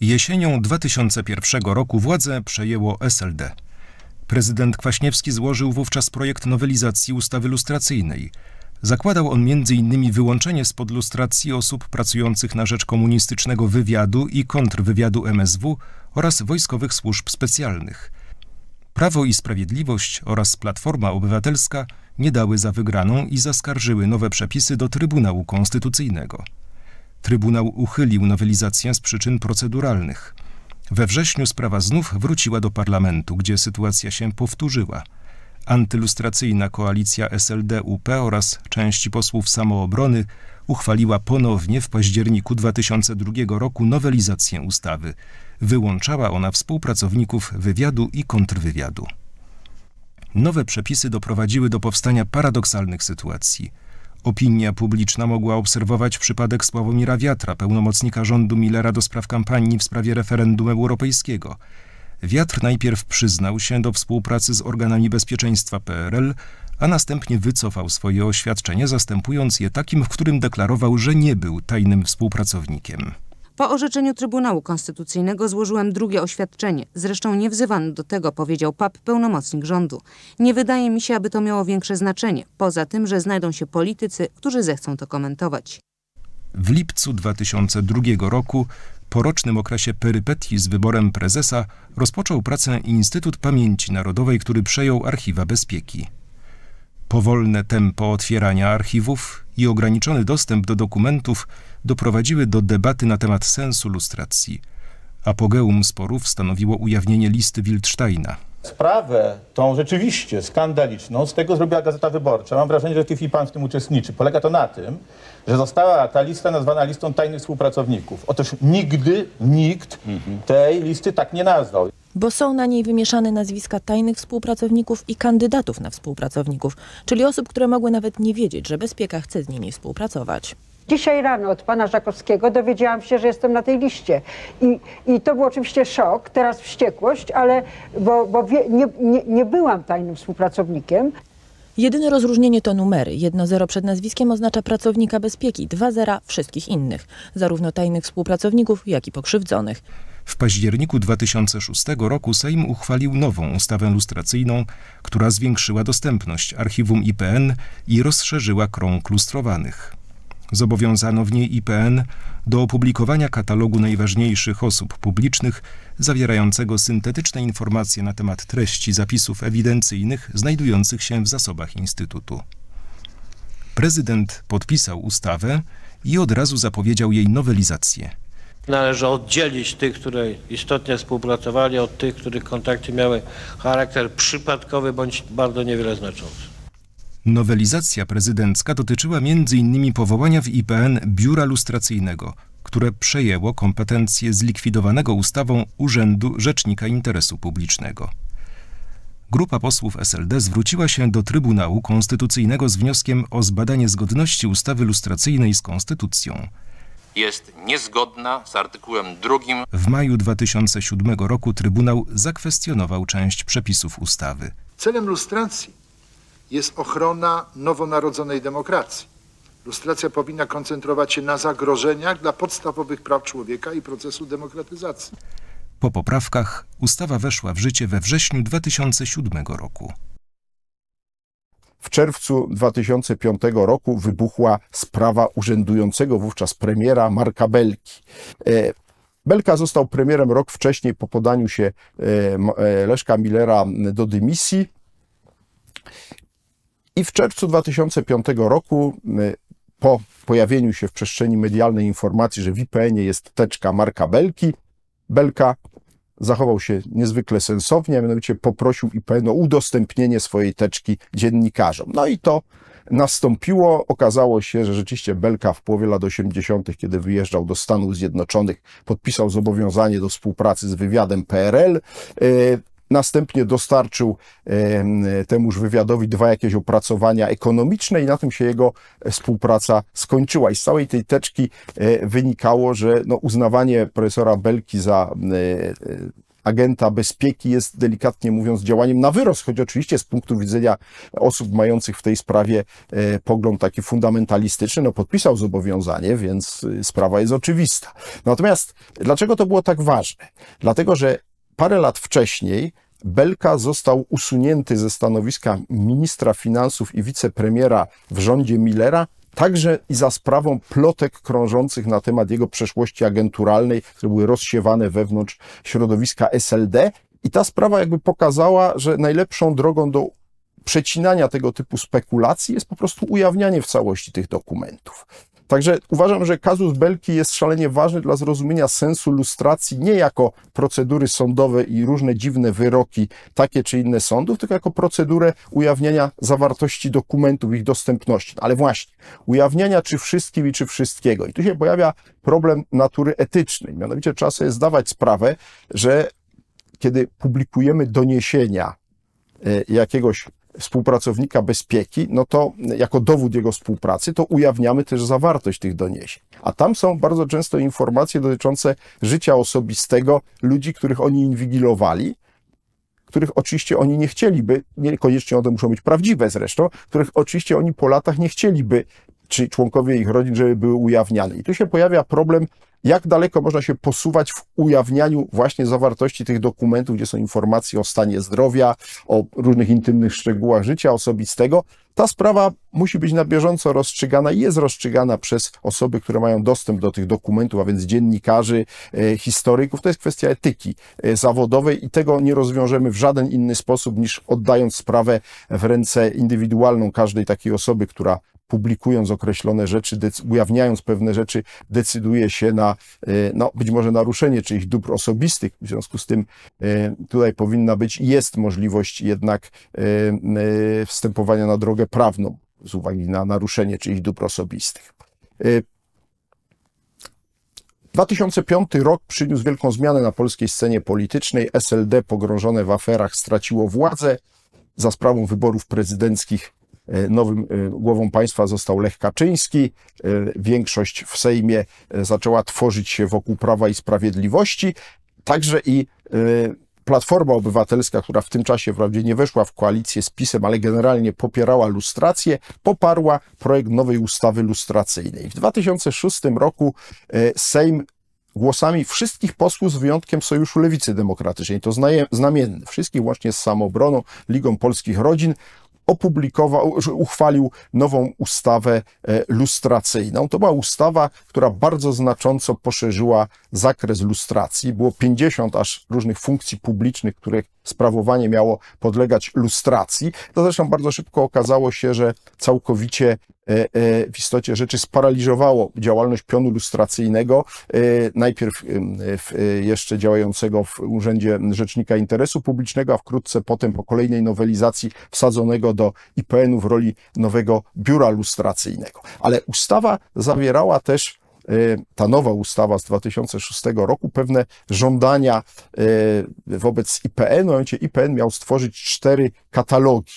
Jesienią 2001 roku władzę przejęło SLD. Prezydent Kwaśniewski złożył wówczas projekt nowelizacji ustawy lustracyjnej – Zakładał on m.in. wyłączenie spod lustracji osób pracujących na rzecz komunistycznego wywiadu i kontrwywiadu MSW oraz wojskowych służb specjalnych. Prawo i Sprawiedliwość oraz Platforma Obywatelska nie dały za wygraną i zaskarżyły nowe przepisy do Trybunału Konstytucyjnego. Trybunał uchylił nowelizację z przyczyn proceduralnych. We wrześniu sprawa znów wróciła do parlamentu, gdzie sytuacja się powtórzyła – antylustracyjna koalicja SLD-UP oraz części posłów samoobrony uchwaliła ponownie w październiku 2002 roku nowelizację ustawy. Wyłączała ona współpracowników wywiadu i kontrwywiadu. Nowe przepisy doprowadziły do powstania paradoksalnych sytuacji – Opinia publiczna mogła obserwować przypadek Sławomira Wiatra, pełnomocnika rządu Millera do spraw kampanii w sprawie referendum europejskiego. Wiatr najpierw przyznał się do współpracy z organami bezpieczeństwa PRL, a następnie wycofał swoje oświadczenie, zastępując je takim, w którym deklarował, że nie był tajnym współpracownikiem. Po orzeczeniu Trybunału Konstytucyjnego złożyłem drugie oświadczenie. Zresztą nie wzywany do tego, powiedział PAP pełnomocnik rządu. Nie wydaje mi się, aby to miało większe znaczenie, poza tym, że znajdą się politycy, którzy zechcą to komentować. W lipcu 2002 roku porocznym okresie perypetii z wyborem prezesa rozpoczął pracę Instytut Pamięci Narodowej, który przejął archiwa bezpieki. Powolne tempo otwierania archiwów i ograniczony dostęp do dokumentów doprowadziły do debaty na temat sensu lustracji. Apogeum sporów stanowiło ujawnienie listy Wildsteina. Sprawę tą rzeczywiście skandaliczną, z tego zrobiła Gazeta Wyborcza. Mam wrażenie, że ty i pan w tym uczestniczy. Polega to na tym, że została ta lista nazwana listą tajnych współpracowników. Otóż nigdy nikt tej listy tak nie nazwał bo są na niej wymieszane nazwiska tajnych współpracowników i kandydatów na współpracowników, czyli osób, które mogły nawet nie wiedzieć, że bezpieka chce z nimi współpracować. Dzisiaj rano od pana Żakowskiego dowiedziałam się, że jestem na tej liście. I, i to był oczywiście szok, teraz wściekłość, ale bo, bo wie, nie, nie, nie byłam tajnym współpracownikiem. Jedyne rozróżnienie to numery. 1 przed nazwiskiem oznacza pracownika bezpieki, dwa zera wszystkich innych, zarówno tajnych współpracowników, jak i pokrzywdzonych. W październiku 2006 roku Sejm uchwalił nową ustawę lustracyjną, która zwiększyła dostępność archiwum IPN i rozszerzyła krąg lustrowanych. Zobowiązano w niej IPN do opublikowania katalogu najważniejszych osób publicznych, zawierającego syntetyczne informacje na temat treści zapisów ewidencyjnych znajdujących się w zasobach Instytutu. Prezydent podpisał ustawę i od razu zapowiedział jej nowelizację. Należy oddzielić tych, które istotnie współpracowali, od tych, których kontakty miały charakter przypadkowy bądź bardzo niewiele znaczący. Nowelizacja prezydencka dotyczyła m.in. powołania w IPN biura lustracyjnego, które przejęło kompetencje zlikwidowanego ustawą Urzędu Rzecznika Interesu Publicznego. Grupa posłów SLD zwróciła się do Trybunału Konstytucyjnego z wnioskiem o zbadanie zgodności ustawy lustracyjnej z konstytucją jest niezgodna z artykułem 2. W maju 2007 roku Trybunał zakwestionował część przepisów ustawy. Celem lustracji jest ochrona nowonarodzonej demokracji. Lustracja powinna koncentrować się na zagrożeniach dla podstawowych praw człowieka i procesu demokratyzacji. Po poprawkach ustawa weszła w życie we wrześniu 2007 roku. W czerwcu 2005 roku wybuchła sprawa urzędującego wówczas premiera Marka Belki. E, Belka został premierem rok wcześniej po podaniu się e, e, Leszka Millera do dymisji. I w czerwcu 2005 roku, y, po pojawieniu się w przestrzeni medialnej informacji, że w IPN jest teczka Marka Belki, Belka zachował się niezwykle sensownie, a mianowicie poprosił IPN o udostępnienie swojej teczki dziennikarzom. No i to nastąpiło. Okazało się, że rzeczywiście Belka w połowie lat 80., kiedy wyjeżdżał do Stanów Zjednoczonych, podpisał zobowiązanie do współpracy z wywiadem PRL. Y, Następnie dostarczył temuż wywiadowi dwa jakieś opracowania ekonomiczne i na tym się jego współpraca skończyła. I z całej tej teczki e, wynikało, że no, uznawanie profesora Belki za e, e, agenta bezpieki jest delikatnie mówiąc działaniem na wyrost, choć oczywiście z punktu widzenia osób mających w tej sprawie pogląd taki fundamentalistyczny, no podpisał zobowiązanie, więc sprawa jest oczywista. Natomiast dlaczego to było tak ważne? Dlatego, że parę lat wcześniej Belka został usunięty ze stanowiska ministra finansów i wicepremiera w rządzie Millera, także i za sprawą plotek krążących na temat jego przeszłości agenturalnej, które były rozsiewane wewnątrz środowiska SLD. I ta sprawa jakby pokazała, że najlepszą drogą do przecinania tego typu spekulacji jest po prostu ujawnianie w całości tych dokumentów. Także uważam, że kazus Belki jest szalenie ważny dla zrozumienia sensu lustracji nie jako procedury sądowe i różne dziwne wyroki, takie czy inne sądów, tylko jako procedurę ujawniania zawartości dokumentów, ich dostępności. Ale właśnie, ujawniania czy wszystkim i czy wszystkiego. I tu się pojawia problem natury etycznej. Mianowicie trzeba sobie zdawać sprawę, że kiedy publikujemy doniesienia e, jakiegoś współpracownika bezpieki, no to jako dowód jego współpracy, to ujawniamy też zawartość tych doniesień. A tam są bardzo często informacje dotyczące życia osobistego ludzi, których oni inwigilowali, których oczywiście oni nie chcieliby, niekoniecznie one muszą być prawdziwe zresztą, których oczywiście oni po latach nie chcieliby czy członkowie ich rodzin, żeby były ujawniane. I tu się pojawia problem, jak daleko można się posuwać w ujawnianiu właśnie zawartości tych dokumentów, gdzie są informacje o stanie zdrowia, o różnych intymnych szczegółach życia osobistego. Ta sprawa musi być na bieżąco rozstrzygana i jest rozstrzygana przez osoby, które mają dostęp do tych dokumentów, a więc dziennikarzy, e, historyków. To jest kwestia etyki e, zawodowej i tego nie rozwiążemy w żaden inny sposób niż oddając sprawę w ręce indywidualną każdej takiej osoby, która publikując określone rzeczy, ujawniając pewne rzeczy, decyduje się na, e, no, być może naruszenie czyichś dóbr osobistych. W związku z tym e, tutaj powinna być, i jest możliwość jednak e, wstępowania na drogę prawną z uwagi na naruszenie czyichś dóbr osobistych. 2005 rok przyniósł wielką zmianę na polskiej scenie politycznej. SLD pogrążone w aferach straciło władzę. Za sprawą wyborów prezydenckich E, nowym e, głową państwa został Lech Kaczyński. E, większość w Sejmie zaczęła tworzyć się wokół Prawa i Sprawiedliwości. Także i Platforma Obywatelska, która w tym czasie wprawdzie nie weszła w koalicję z PiSem, ale generalnie popierała lustrację, poparła projekt nowej ustawy lustracyjnej. W 2006 roku Sejm głosami wszystkich posłów z wyjątkiem Sojuszu Lewicy Demokratycznej, to znamienne, wszystkich łącznie z Samobroną, Ligą Polskich Rodzin, opublikował, uchwalił nową ustawę e, lustracyjną. To była ustawa, która bardzo znacząco poszerzyła zakres lustracji. Było 50 aż różnych funkcji publicznych, których sprawowanie miało podlegać lustracji. To zresztą bardzo szybko okazało się, że całkowicie E, e, w istocie rzeczy sparaliżowało działalność pionu lustracyjnego, e, najpierw jeszcze działającego w Urzędzie Rzecznika Interesu Publicznego, a wkrótce potem po kolejnej nowelizacji wsadzonego do IPN-u w roli nowego biura lustracyjnego. Ale ustawa zawierała też ta nowa ustawa z 2006 roku pewne żądania wobec IPN-u, IPN miał stworzyć cztery katalogi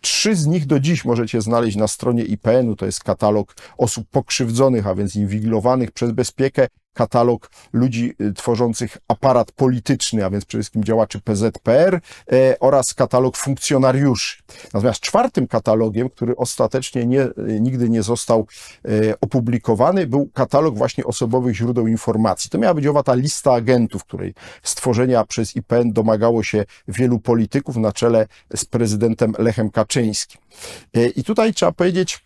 Trzy z nich do dziś możecie znaleźć na stronie IPN-u, to jest katalog osób pokrzywdzonych, a więc inwigilowanych przez bezpiekę katalog ludzi y, tworzących aparat polityczny, a więc przede wszystkim działaczy PZPR e, oraz katalog funkcjonariuszy. Natomiast czwartym katalogiem, który ostatecznie nie, y, nigdy nie został e, opublikowany, był katalog właśnie osobowych źródeł informacji. To miała być owa ta lista agentów, której stworzenia przez IPN domagało się wielu polityków na czele z prezydentem Lechem Kaczyńskim. E, I tutaj trzeba powiedzieć,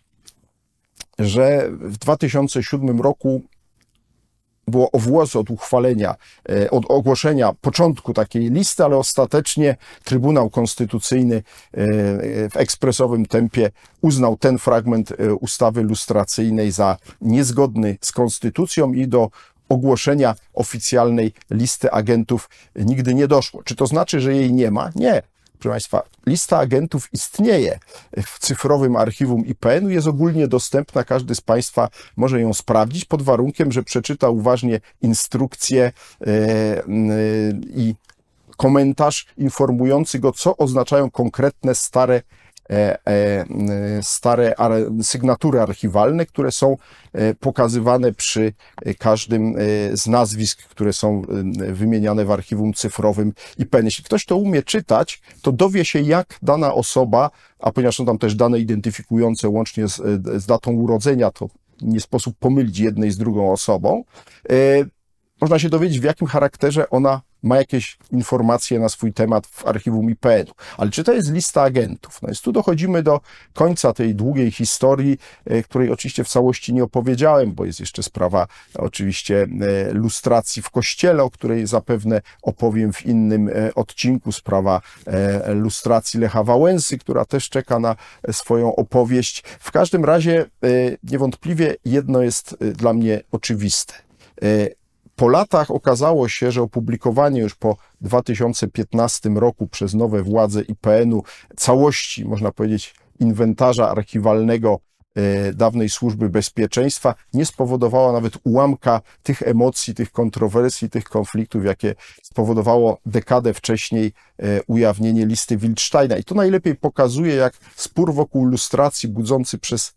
że w 2007 roku było o włos od uchwalenia, e, od ogłoszenia początku takiej listy, ale ostatecznie Trybunał Konstytucyjny e, e, w ekspresowym tempie uznał ten fragment ustawy lustracyjnej za niezgodny z konstytucją i do ogłoszenia oficjalnej listy agentów nigdy nie doszło. Czy to znaczy, że jej nie ma? Nie. Proszę Państwa, lista agentów istnieje w cyfrowym archiwum IPN-u, jest ogólnie dostępna, każdy z Państwa może ją sprawdzić pod warunkiem, że przeczyta uważnie instrukcję e, e, i komentarz informujący go, co oznaczają konkretne stare E, e, e, stare sygnatury archiwalne, które są pokazywane przy każdym z nazwisk, które są wymieniane w archiwum cyfrowym i IPN. Jeśli ktoś to umie czytać, to dowie się, jak dana osoba, a ponieważ są tam też dane identyfikujące łącznie z, z datą urodzenia, to nie sposób pomylić jednej z drugą osobą, można się dowiedzieć, w jakim charakterze ona ma jakieś informacje na swój temat w archiwum IPN-u. Ale czy to jest lista agentów? No jest tu dochodzimy do końca tej długiej historii, e, której oczywiście w całości nie opowiedziałem, bo jest jeszcze sprawa e, oczywiście e, lustracji w kościele, o której zapewne opowiem w innym odcinku, sprawa lustracji Lecha Wałęsy, która też czeka na swoją opowieść. W każdym razie niewątpliwie jedno jest dla mnie oczywiste po latach okazało się, że opublikowanie już po 2015 roku przez nowe władze IPN-u całości, można powiedzieć, inwentarza archiwalnego e, dawnej służby bezpieczeństwa nie spowodowała nawet ułamka tych emocji, tych kontrowersji, tych konfliktów, jakie spowodowało dekadę wcześniej e, ujawnienie listy Wildsteina. I to najlepiej pokazuje, jak spór wokół lustracji budzący przez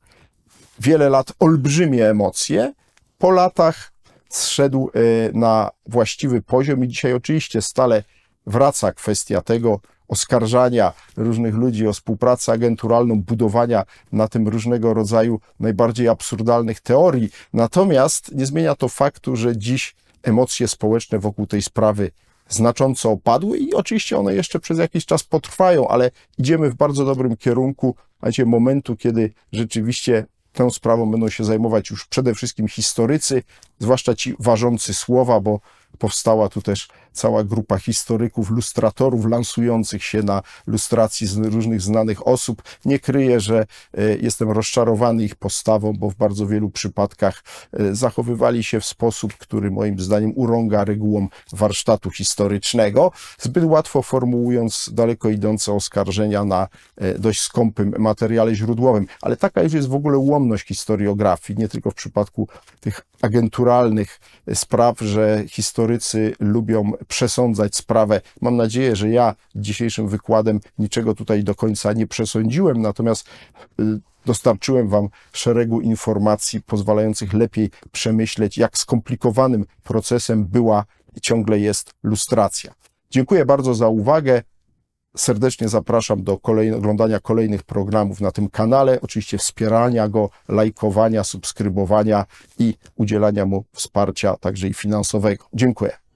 wiele lat olbrzymie emocje, po latach zszedł e, na właściwy poziom i dzisiaj oczywiście stale wraca kwestia tego oskarżania różnych ludzi o współpracę agenturalną, budowania na tym różnego rodzaju najbardziej absurdalnych teorii. Natomiast nie zmienia to faktu, że dziś emocje społeczne wokół tej sprawy znacząco opadły i oczywiście one jeszcze przez jakiś czas potrwają, ale idziemy w bardzo dobrym kierunku, macie momentu, kiedy rzeczywiście tą sprawą będą się zajmować już przede wszystkim historycy, zwłaszcza ci ważący słowa, bo powstała tu też cała grupa historyków, lustratorów lansujących się na lustracji z różnych znanych osób. Nie kryję, że e, jestem rozczarowany ich postawą, bo w bardzo wielu przypadkach e, zachowywali się w sposób, który moim zdaniem urąga regułom warsztatu historycznego, zbyt łatwo formułując daleko idące oskarżenia na e, dość skąpym materiale źródłowym. Ale taka już jest w ogóle ułomność historiografii, nie tylko w przypadku tych agenturalnych spraw, że historycy lubią przesądzać sprawę. Mam nadzieję, że ja dzisiejszym wykładem niczego tutaj do końca nie przesądziłem, natomiast y, dostarczyłem Wam szeregu informacji pozwalających lepiej przemyśleć, jak skomplikowanym procesem była i ciągle jest lustracja. Dziękuję bardzo za uwagę. Serdecznie zapraszam do oglądania kolejnych programów na tym kanale, oczywiście wspierania go, lajkowania, subskrybowania i udzielania mu wsparcia, także i finansowego. Dziękuję.